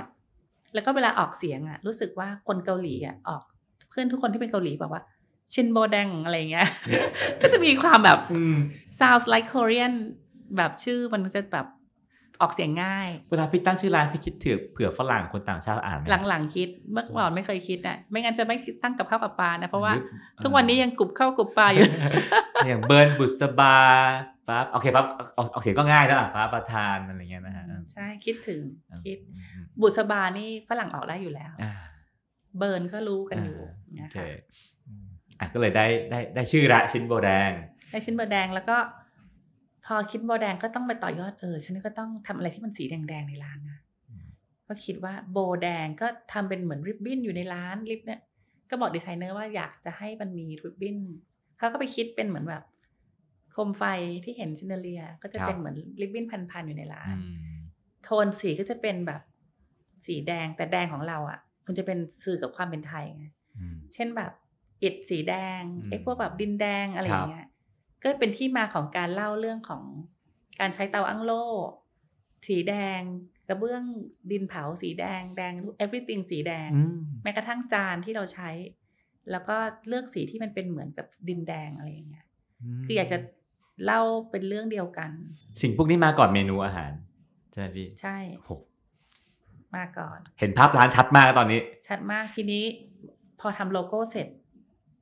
แล้วก็เวลาออกเสียงอะรู้สึกว่าคนเกาหลีอะออกเพื่อนทุกคนที่เป็นเกาหลีบอกว่า ชินโบแดงอะไรเงี้ยก็จะมีความแบบ sounds like Korean แบบชื่อมันจะแบบออกเสียงง่ายเวลาพี่ตั้งชื่อร้านพี่คิดถือเผื่อฝรั่งคนต่างชาติอ่านไหลังๆคิดเมื่อก่อนไม่เคยคิดอ่ะไม่งั้นจะไม่ตั้งกับข้าวกับปลานะ เพราะว่าทุกวันนี้ยังกลุบข้าวกลุบปลาอยู่ อย่างเบิร์นบุษบาฟ้าโอเคฟ้าออกเสียงก็ง่ายแล้วฟ้าประธานอะไรเงี้ยนะฮะใช่คิดถึงคิด บุษบานี่ฝรั่งออกได้อยู่แล้วเบิร์นก็รู้กันอยู่นะคะอ่ะก็เลยได้ได้ได้ชื่อละชิ้นโบแดง ได้ชิ้นโบแดงแล้วก็ พอคิดโบแดงก็ต้องไปต่อยอดเออฉันก็ต้องทำอะไรที่มันสีแดงๆในร้านนะก็คิดว่าโบแดงก็ทำเป็นเหมือนริบบิ้นอยู่ในร้านริบ เนี่ยก็บอกดีไซเนอร์ว่าอยากจะให้มันมีริบบิ้นเขาก็ไปคิดเป็นเหมือนแบบคมไฟที่เห็นชินเลีย ก็จะเป็นเหมือนริบบิ้นพันๆอยู่ในร้านโทนสีก็จะเป็นแบบสีแดงแต่แดงของเราอะ่ะมันจะเป็นสื่อกับความเป็นไทยไงเช่นแบบ อิดสีแดงไอ้พวกแบบดินแดงอะไรอย่างเงี้ยก็เป็นที่มาของการเล่าเรื่องของ การใช้เตาอั้งโล่สีแดงกระเบื้องดินเผาสีแดงแดง everything สีแดง แม้กระทั่งจานที่เราใช้ แล้วก็เลือกสีที่มันเป็นเหมือนกับดินแดงอะไรอย่างเงี้ยคืออยากจะเล่าเป็นเรื่องเดียวกัน สิ่งพวกนี้มาก่อนเมนูอาหาร ใช่ไหมพี่ใช่มาก่อน เห็นภาพร้านชัดมากตอนนี้ ชัดมากทีนี้ พอทำโลโก้เสร็จ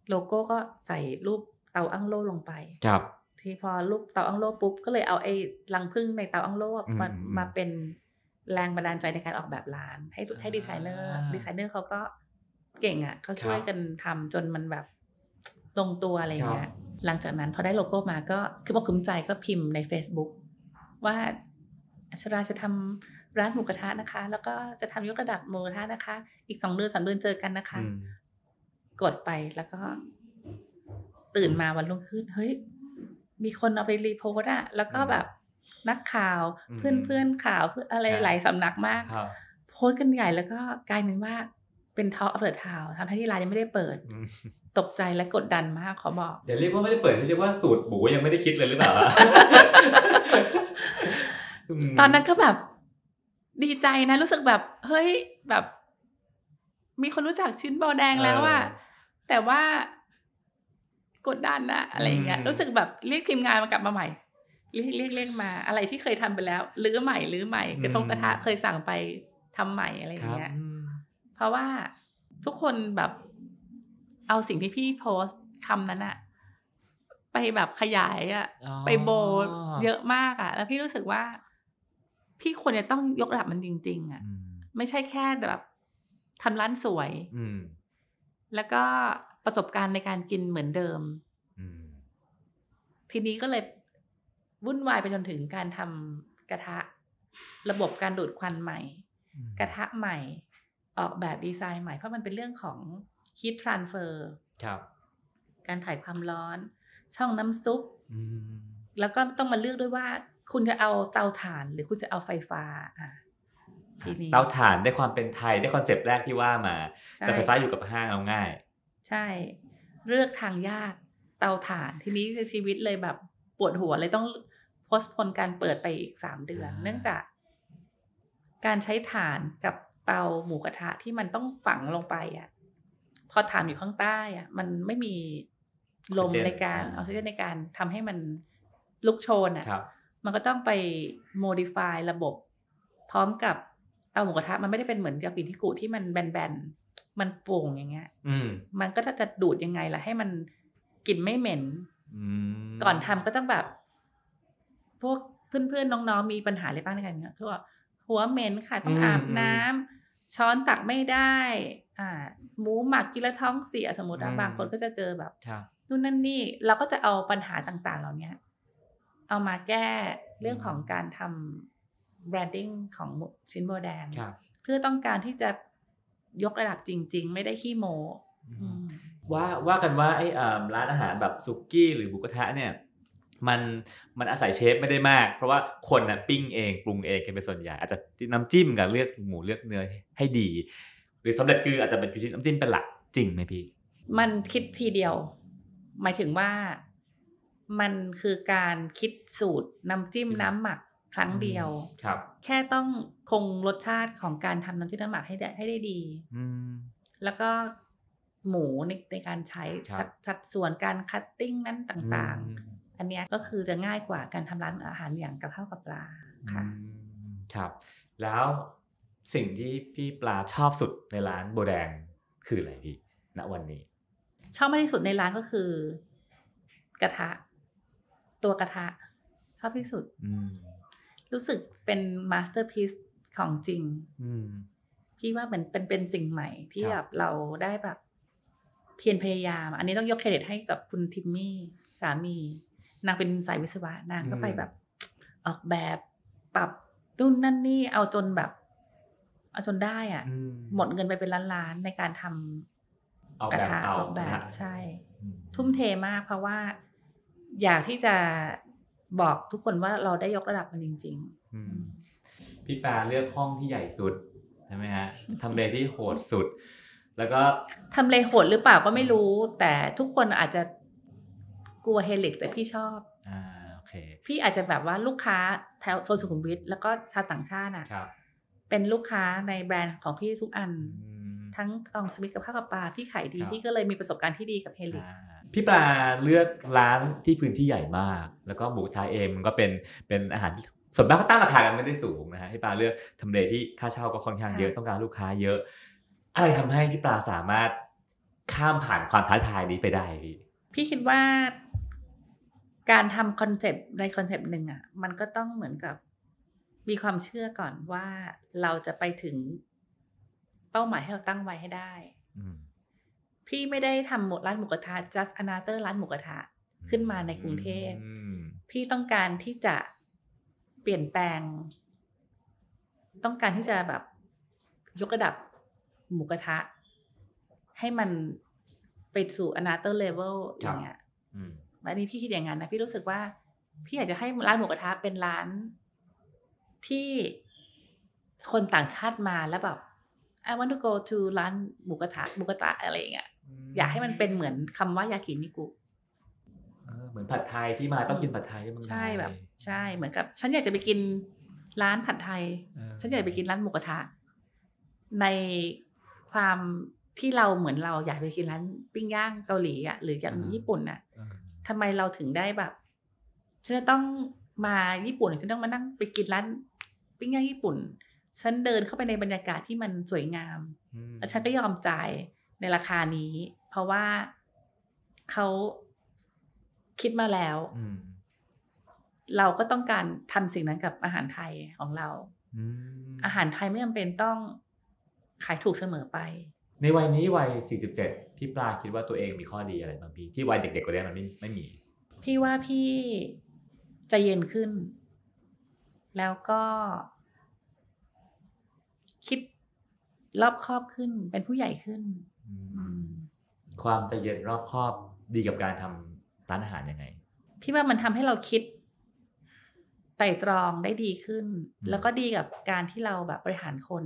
โลโก้ก็ใส่รูปเตาอั้งโล่ลงไปครับทีพอรูปเตาอั้งโล่ปุ๊บก็เลยเอาไอ้ลังพึ่งในเตาอั้งโล่มามาเป็นแรงบันดาลใจในการออกแบบร้านให้ให้ดีไซเนอร์ดีไซเนอร์เขาก็เก่งอ่ะเขาช่วยกันทำจนมันแบบลงตัวอะไรเงี้ยหลังจากนั้นพอได้โลโก้มาก็คือบอกคุ้มใจก็พิมพ์ใน Facebook ว่าอัชราจะทำร้านหมูกระทะนะคะ แล้วก็จะทำยกระดับหมูกระทะนะคะ อีกสองเดือนสามเดือนเจอกันนะคะ กดไปแล้วก็ตื่นมาวันรุ่งขึ้น เฮ้ยมีคนเอาไปรีโพสอะแล้วก็แบบนักข่าวเพื่อนเพื่อนข่าวเพื่ออะไรหลายสำนักมาก โพสกันใหญ่แล้วก็กลายเป็นว่าเป็นท็อปปิดเทาวทั้งที่ร้านยังไม่ได้เปิด ตกใจและกดดันมาก ขอบอกอย่าเรียกว่าไม่ได้เปิดเรียกว่าสูตรบูยังไม่ได้คิดเลยหรือเปล่าตอนนั้นก็แบบ ดีใจนะ รู้สึกแบบ เฮ้ยแบบ มีคนรู้จักชิ้นบอแดงแล้วอะแต่ว่ากดดันนะอะไรเงี้ยรู้สึกแบบ เรียกทีมงานมากลับมาใหม่ เรียกเรียกเรียกมา อะไรที่เคยทำไปแล้วลื้อใหม่ลื้อใหม่กระทงกระทะเคยสั่งไปทำใหม่อะไรอย่างเงี้ยเพราะว่าทุกคนแบบเอาสิ่งที่พี่โพสคำนั้นอะไปแบบขยายอะไปโบเยอะมากอะแล้วพี่รู้สึกว่าพี่ควรจะต้องยกระดับมันจริง ๆอะไม่ใช่แค่แบบทำร้านสวยแล้วก็ประสบการณ์ในการกินเหมือนเดิม ทีนี้ก็เลยวุ่นวายไปจนถึงการทำกระทะ ระบบการดูดควันใหม่ กระทะใหม่ออกแบบดีไซน์ใหม่ เพราะมันเป็นเรื่องของ heat transfer ครับ การถ่ายความร้อน ช่องน้ำซุปแล้วก็ต้องมาเลือกด้วยว่า คุณจะเอาเตาถ่าน หรือคุณจะเอาไฟฟ้าอ่ะเตาถ่านได้ความเป็นไทยได้คอนเซปต์แรกที่ว่ามา แต่ไฟฟ้าอยู่กับห้างเอาง่าย ใช่เลือกทางยากเตาถ่านทีนี้ชีวิตเลยแบบปวดหัว เลยต้องโพสพลการเปิดไปอีกสามเดือนเนื่องจาก การใช้ถ่านกับเตาหมูกระทะที่มันต้องฝังลงไปอ่ะ พอถามอยู่ข้างใต้อ่ะ มันไม่มีลมในการออกซิเจนในการทำให้มันลุกโชนอ่ะมันก็ต้องไปโมดิฟายระบบ พร้อมกับ เตาหมูกระทะมันไม่ได้เป็นเหมือนกับปิ่นที่กุที่มันแบนๆ มันโป่งอย่างเงี้ยอืมันก็จะดูดยังไงล่ะ ให้มัน กลิ่นไม่เหม็นก่อนทำก็ต้องแบบ พวกเพื่อนๆน้องๆมีปัญหาอะไรบ้างในการเนี้ยคือว่าหัวเหม็นค่ะต้องอาบน้ำช้อนตักไม่ได้ อ่า หมูหมักกินแล้วท้องเสียสมมติบางคนก็จะเจอแบบนู่นนั่นนี่ เราก็จะเอาปัญหาต่างๆ เหล่านี้เอามาแก้เรื่องของการทำแบรนดิ้งของชิ้นโบแดงเพื่อต้องการที่จะยกระดับจริงๆ ไม่ได้ขี้โมว่าว่ากันว่าไอ้ร้านอาหารแบบซุกี้หรือบุกระทะเนี่ยมันมันอาศัยเชฟไม่ได้มาก เพราะว่าคนนะ่ะปิ้งเองปรุงเองกันเป็นส่วนใหญ่อาจจะน้ำจิ้มกับเลือกหมูเลือกเนื้อให้ดี หรือสำเร็จคืออาจจะเป็นอยู่ที่น้ำจิ้มเป็นหลักจริงไหมพี่ มันคิดทีเดียว หมายถึงว่า มันคือการคิดสูตรน้ำจิ้มน้ำหมักครั้งเดียว ครับ แค่ต้องคงรสชาติของการทำน้ำจิ้มน้ำหมักให้ได้ให้ได้ดีแล้วก็หมูในในการใช้สัดส่วนการคัตติ้งนั้นต่าง ๆอันนี้ก็คือจะง่ายกว่าการทำร้านอาหารอย่างกะเพรากับปลาค่ะ ครับ แล้วสิ่งที่พี่ปลาชอบสุดในร้านโบแดงคืออะไรพี่ ณ วันนี้ ชอบมากที่สุดในร้านก็คือกระทะ ตัวกระทะชอบที่สุด รู้สึกเป็นมาสเตอร์พีซของจริงพี่ว่าเหมือนเป็นเป็นสิ่งใหม่ที่แบบเราได้แบบ เพียรพยายาม อันนี้ต้องยกเครดิตให้กับคุณทิมมี่สามีนาง เป็นสายวิศวะนางก็ไปแบบออกแบบ ปรับนู่นนั่นนี่เอาจนแบบ เอาจนได้อ่ะ หมดเงินไปเป็นล้านๆในการทำกระทาออกแบบใช่ ทุ่มเทมากเพราะว่าอยากที่จะบอกทุกคนว่าเราได้ยกระดับมันจริงๆพี่ปาเลือกห้องที่ใหญ่สุดใช่ไหมฮะทำเลที่โหดสุด แล้วก็ทำเลโหดหรือเปล่าก็ไม่รู้ แต่ทุกคนอาจจะกลัวเฮลิกแต่พี่ชอบ อ่าโอเค พี่อาจจะแบบว่าลูกค้าแถวโซนสุขุมวิทแล้วก็ชาวต่างชาติอ่ะเป็นลูกค้าในแบรนด์ของพี่ทุกอัน ทั้งกองสมิธกับผ้ากับปลาพี่ขายดีพี่ก็เลยมีประสบการณ์ที่ดีกับเฮลิกพี่ปลาเลือกร้านที่พื้นที่ใหญ่มาก แล้วก็หมูทายเองมันก็เป็นเป็นอาหารส่วนมากก็ตั้งราคากันไม่ได้สูงนะฮะพี่ปลาเลือกทำเลที่ค่าเช่าก็ค่อนข้างเยอะต้องการลูกค้าเยอะ อะไรทำให้พี่ปลาสามารถข้ามผ่านความท้าทายนี้ไปได้ พี่คิดว่าการทำคอนเซปต์ในคอนเซปต์หนึ่งอะ่ะมันก็ต้องเหมือนกับมีความเชื่อก่อนว่าเราจะไปถึง เป้าหมายที่เราตั้งไว้ให้ได้พี่ไม่ได้ทำหมดร้านหมูกระทะ just another ร้านหมูกระทะขึ้นมาในกรุงเทพพี่ต้องการที่จะเปลี่ยนแปลง ต้องการที่จะแบบยกระดับหมูกระทะให้มันไปสู่ another level อย่างเงี้ยอันนี้พี่คิดอย่างนั้นนะพี่รู้สึกว่า พี่อยากจะให้ร้านหมูกระทะเป็นร้านที่คนต่างชาติมาแล้วแบบ I want to go to ร้านหมูกระทะหมูกระทะอะไรอย่างเงี้ยอยากให้มันเป็นเหมือนคำว่ายากินิกุเหมือนผัดไทยที่มาต้องกินผัดไทยใช่ไหมใช่แบบ ใช่เหมือนกับ ฉันอยากจะไปกินร้านผัดไทย ฉันอยากไปกินร้านหมูกระทะในความที่เราเหมือนเรา อยากไปกินร้านปิ้งย่าง เกาหลีอ่ะ หรืออย่างญี่ปุ่นอ่ะทำไมเราถึงได้แบบ ฉันจะต้องมาญี่ปุ่น ฉันต้องมานั่งไปกินร้านปิ้งย่างญี่ปุ่นฉันเดินเข้าไปในบรรยากาศที่มันสวยงามแล้วฉันก็ยอมจ่ายในราคานี้ เพราะว่าเขาคิดมาแล้วเราก็ต้องการทำสิ่งนั้นกับอาหารไทยของเราอาหารไทยไม่จำเป็นต้องขายถูกเสมอไปในวัยนี้วัย47พี่ปลาคิดว่าตัวเองมีข้อดีอะไรบ้างพี่ที่วัยเด็กๆก็ไดนี้มันไม่ไม่มี พี่ว่าพี่จะเย็นขึ้น แล้วก็ คิดรอบครอบขึ้นเป็นผู้ใหญ่ขึ้นความใจเย็นรอบครอบดีกับการทำร้านอาหารยังไง พี่ว่ามันทำให้เราคิดไต่ตรองได้ดีขึ้น แล้วก็ดีกับการที่เราแบบบริหารคน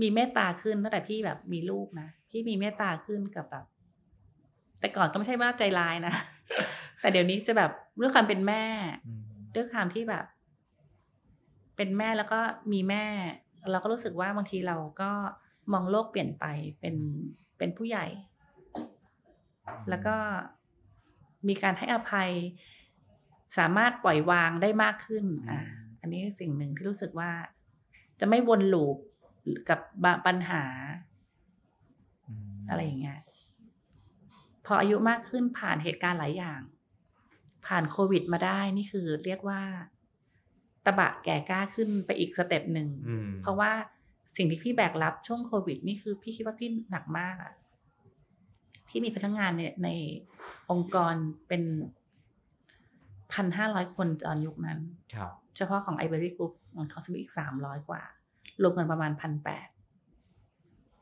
มีเมตตาขึ้นตั้งแต่พี่แบบมีลูกนะพี่มีเมตตาขึ้นกับแบบ แต่ก่อนก็ไม่ใช่ว่าใจร้ายนะแต่เดี๋ยวนี้จะแบบด้วยความเป็นแม่ ด้วยความที่แบบ เป็นแม่แล้วก็มีแม่ เราก็รู้สึกว่าบางทีเราก็มองโลกเปลี่ยนไปเป็นเป็นผู้ใหญ่ แล้วก็มีการให้อภัยสามารถปล่อยวางได้มากขึ้น อ่าอันนี้สิ่งหนึ่งที่รู้สึกว่า จะไม่วนลูปกับปัญหา อะไรอย่างเงี้ยพออายุมากขึ้นผ่านเหตุการณ์หลายอย่าง ผ่านโควิดมาได้นี่คือเรียกว่าตะบะแก่กล้าขึ้นไปอีกสเต็ปหนึ่งเพราะว่าสิ่งที่พี่แบกรับช่วงโควิดนี่คือพี่คิดว่าพี่หนักมากอะพี่มีพนักงงานในในองค์กรเป็นพันห้าร้อยคนตอนยุคนั้นเฉพาะของไอเบอรี่กรุ๊ปของทอสมิอีกสามร้อยกว่ารวมกันประมาณพันแปด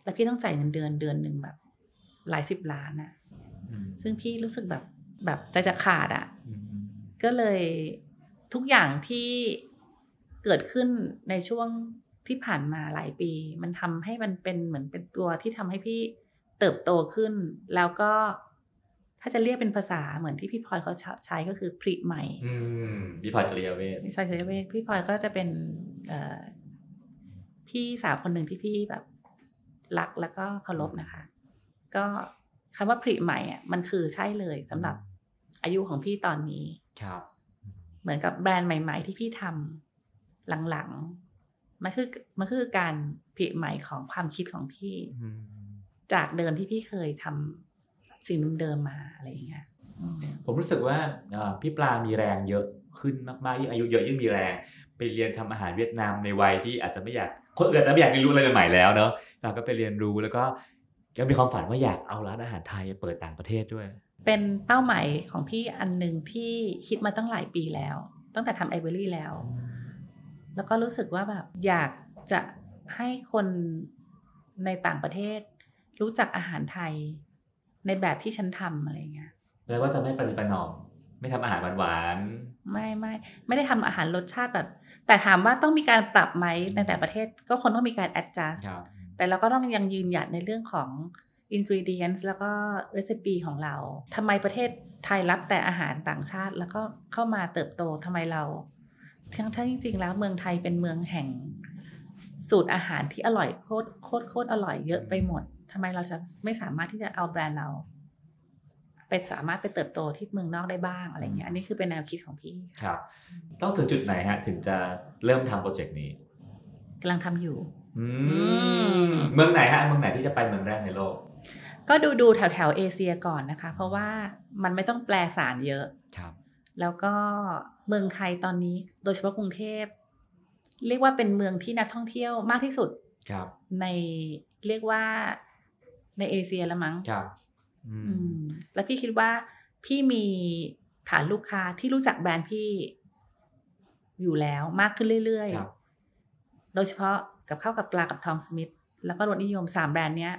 แล้วพี่ต้องจ่ายเงินเดือนเดือนหนึ่งแบบ หลายสิบล้านอะซึ่งพี่รู้สึกแบบแบบใจจะขาดอะก็เลยทุกอย่างที่เกิดขึ้นในช่วงที่ผ่านมาหลายปี มันทำให้มันเป็นเหมือนเป็นตัวที่ทำให้พี่เติบโตขึ้น แล้วก็ถ้าจะเรียกเป็นภาษาเหมือนที่พี่พลอยเขาใช้ก็คือพริใหม่พี่พลอยจริยเวทพี่พลอยจริยเวทพี่พลอยก็จะเป็นพี่สาวคนหนึ่งที่พี่แบบรักแล้วก็เคารพนะคะ ก็คำว่าผลิใหม่อ่ะมันคือใช่เลยสำหรับอายุของพี่ตอนนี้ครับเหมือนกับแบรนด์ใหม่ ๆ ที่พี่ทำ หลัง ๆมันคือมันคือการผลิใหม่ของความคิดของพี่ จากเดิมที่พี่เคยทำ สิ่งเดิมมาอะไรอย่างเงี้ยผมรู้สึกว่า พี่ปลามีแรงเยอะขึ้นมากๆยิ่งอายุ เยอะยิ่งมีแรงไปเรียนทำอาหารเวียดนามในวัยที่อาจจะไม่อยากคนอื่นจะไม่อยากเรียนรู้อะไรใหม่ๆแล้วเนาะเราก็ไปเรียนรู้แล้วก็ยังมีความฝันว่าอยากเอาร้านอาหารไทยเปิดต่างประเทศด้วย เป็นเป้าหมายของพี่อันหนึ่งที่คิดมาตั้งหลายปีแล้วตั้งแต่ทำไอเบอรี่แล้ว แล้วก็รู้สึกว่าแบบอยากจะให้คนในต่างประเทศ รู้จักอาหารไทยในแบบที่ฉันทำอะไรเงี้ยแลว่าจะไม่ปฏิปนอมไม่ทำอาหารหวานๆไม่ไม่ไม่ได้ทำอาหารรสชาติแบบแต่ถามว่าต้องมีการปรับไหมในแต่ประเทศก็คนต้องมีการ adjust แต่เราก็ต้องยังยืนหยัดในเรื่องของอินกร d เดียนแล้วก็ r ร c i ปีของเราทำไมประเทศไทยรับแต่อาหารต่างชาติ แล้วก็เข้ามาเติบโตทำไมเรา ทั้งทั้งจริงๆแล้วเมืองไทยเป็นเมืองแห่งสูตรอาหารที่อร่อยโคตรโคตรโคตรอร่อยเยอะไปหมดทำไมเราจะไม่สามารถที่จะเอาแบรนด์เราไปสามารถไปเติบโตที่เมืองนอกได้บ้างอะไรเงี้ยอันนี้คือเป็นแนวคิดของพี่ ครับ ต้องถึงจุดไหนฮะ ถึงจะเริ่มทำโปรเจกต์นี้กำลังทำอยู่เมืองไหนฮะ เมืองไหนที่จะไปเมืองแรกในโลก ก็ดูดูแถวแถวเอเชียก่อนนะคะ เพราะว่ามันไม่ต้องแปลสารเยอะ ครับ แล้วก็เมืองไทยตอนนี้โดยเฉพาะกรุงเทพ เรียกว่าเป็นเมืองที่นักท่องเที่ยวมากที่สุด ครับ ในเรียกว่าในเอเชียละมั้งครับแล้วพี่คิดว่าพี่มีฐานลูกค้าที่รู้จักแบรนด์พี่อยู่แล้วมากขึ้นเรื่อยๆโดยเฉพาะกับข้าวกับปลากับทองสมิธแล้วก็รถนิยมสามแบรนด์เนี้ย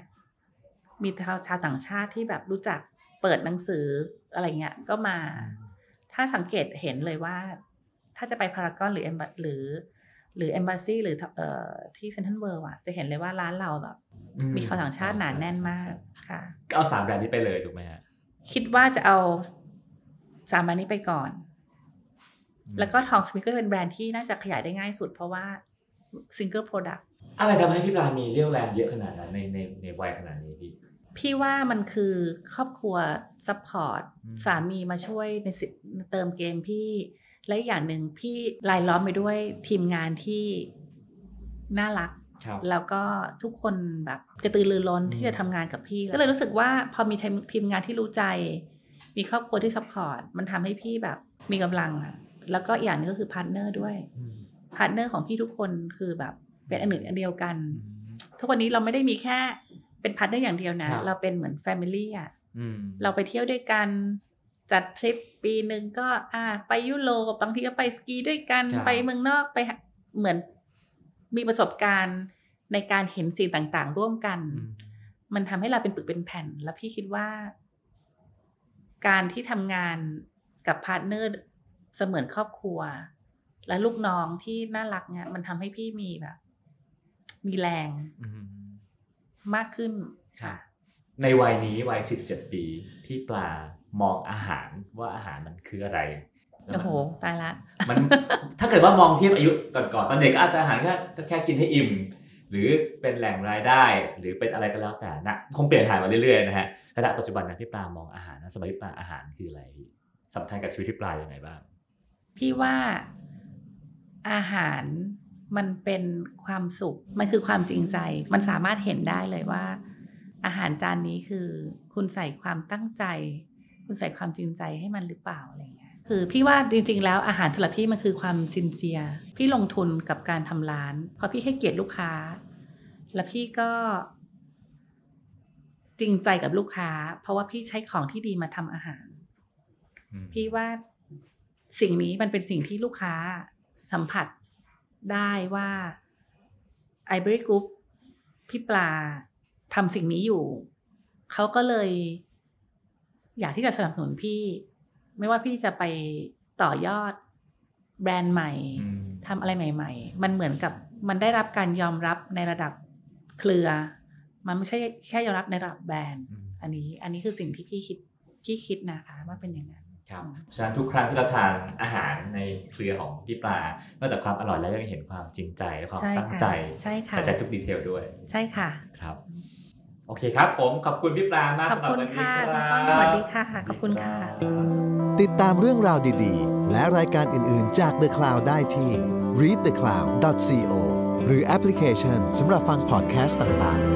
มีชาวชาวต่างชาติที่แบบรู้จักเปิดหนังสืออะไรเงี้ยก็มา ถ้าสังเกตเห็นเลยว่าถ้าจะไปพารากอนหรือหรือหรือ e อ b a s s y หรืออที่เซนทันเวิร์อ่ะ จะเห็นเลยว่าร้านเราแบบ มีคาวต่างชาติหนาแน่นมากค่ะก็เอาสามแบรนด์นี้ไปเลยถูกไหมฮะ คิดว่าจะเอาสามแบรนด์นี้ไปก่อน แล้วก็ทองสมิธก็เป็นแบรนด์ที่น่าจะขยายได้ง่ายสุด เพราะว่าซิงเกิลโปรดักต์อะไรทำให้พี่ปลามีเรี่ยวแรงเยอะขนาดนั้นในในในวัยขนาดนี้พี่ พี่ว่ามันคือครอบครัวซัพพอร์ตสามีมาช่วยในสิเติมเกมพี่และอย่างหนึ่งพี่รายล้อมไปด้วยทีมงานที่น่ารักรแล้วก็ทุกคนแบบกระตือรือร้นที่จะทำงานกับพี่ ก็เลยรู้สึกว่าพอมีทีมงานที่รู้ใจ มีครอบครัวที่ซัพพอร์ต มันทำให้พี่แบบ มีกำลังแล้วก็อย่างนึงก็คือพาร์ทเนอร์ด้วยพาร์ทเนอร์ของพี่ทุกคนคือแบบ เป็นอันหนึ่งอันเดียวกัน ทุกวันนี้เราไม่ได้มีแค่เป็นพาร์ทเนอร์อย่างเดียวนะ เราเป็นเหมือนแฟมิลี่อ่ะเราไปเที่ยวด้วยกันจัดทริปปีหนึ่งก็อ่าไปยุโรป บางทีก็ไปสกีด้วยกัน ไปเมืองนอกไปเหมือนมีประสบการณ์ในการเห็นสิ่งต่าง ๆ ร่วมกัน มันทำให้เราเป็นปึกเป็นแผ่น แล้วพี่คิดว่า การที่ทำงานกับพาร์ทเนอร์ เสมือนครอบครัว และลูกน้องที่น่ารักเนี่ย มันทำให้พี่มีแบบ มีแรงมากขึ้น ค่ะ ในวัยนี้วัย47ปี พี่ปลามองอาหารว่าอาหารมันคืออะไร โอ้โห ตายละมัน ถ้าเกิดว่ามองเทียบอายุก่อนๆตอนเด็กก็อาจจะอาหารแก็แค่กินให้อิ่มหรือเป็นแหล่งรายได้ หรือเป็นอะไรก็แล้วแต่นะคงเปลี่ยนหายมาเรื่อยๆนะฮะขณะปัจจุบันนะพี่ปลามองอาหารนะสมัยพี่ปลาอาหารคืออะไรสำคัญกับชีวิตพี่ปลายังไงบ้าง พี่ว่าอาหารมันเป็นความสุขมันคือความจริงใจ มันสามารถเห็นได้เลยว่า อาหารจานนี้คือ คุณใส่ความตั้งใจคุณใส่ความจริงใจให้มันหรือเปล่าอะไรเงี้ยคือพี่ว่าจริงๆ แล้วอาหารสำหรับพี่มันคือความซินเซียพี่ลงทุนกับการทำร้านเพราะพี่ให้เกียรติลูกค้า แล้วพี่ก็ จริงใจกับลูกค้าเพราะว่าพี่ใช้ของที่ดีมาทำอาหารพี่ว่าสิ่งนี้มันเป็นสิ่งที่ลูกค้าสัมผัสได้ว่าไอเบรีกรุ๊ปพี่ปลาทำสิ่งนี้อยู่เขาก็เลยอยากที่จะสนับสนุนพี่ ไม่ว่าพี่จะไปต่อยอดแบรนด์ใหม่ทำอะไรใหม่ๆ มันเหมือนกับมันได้รับการยอมรับในระดับเครือ มันไม่ใช่แค่ยอมรับในระดับแบรนด์ อันนี้ อันนี้คือสิ่งที่พี่คิดพี่คิดนะคะ ว่าเป็นยังไงครับฉะนั้นทุกครั้งที่เราทานอาหารในเครือของพี่ปลานอกจากความอร่อยแล้วยังเห็นความจริงใจและความตั้งใจใส่ใจทุกดีเทลด้วย ใช่ค่ะครับโอเคครับผม ขอบคุณพี่ปลามากสำหรับวันนี้ครับสวัสดีค่ะ ขอบคุณค่ะ ติดตามเรื่องราวดี ๆ และรายการอื่น ๆ จาก The Cloud ได้ที่ readthecloud.co หรือแอปพลิเคชันสำหรับฟังพอดแคสต์ต่างๆ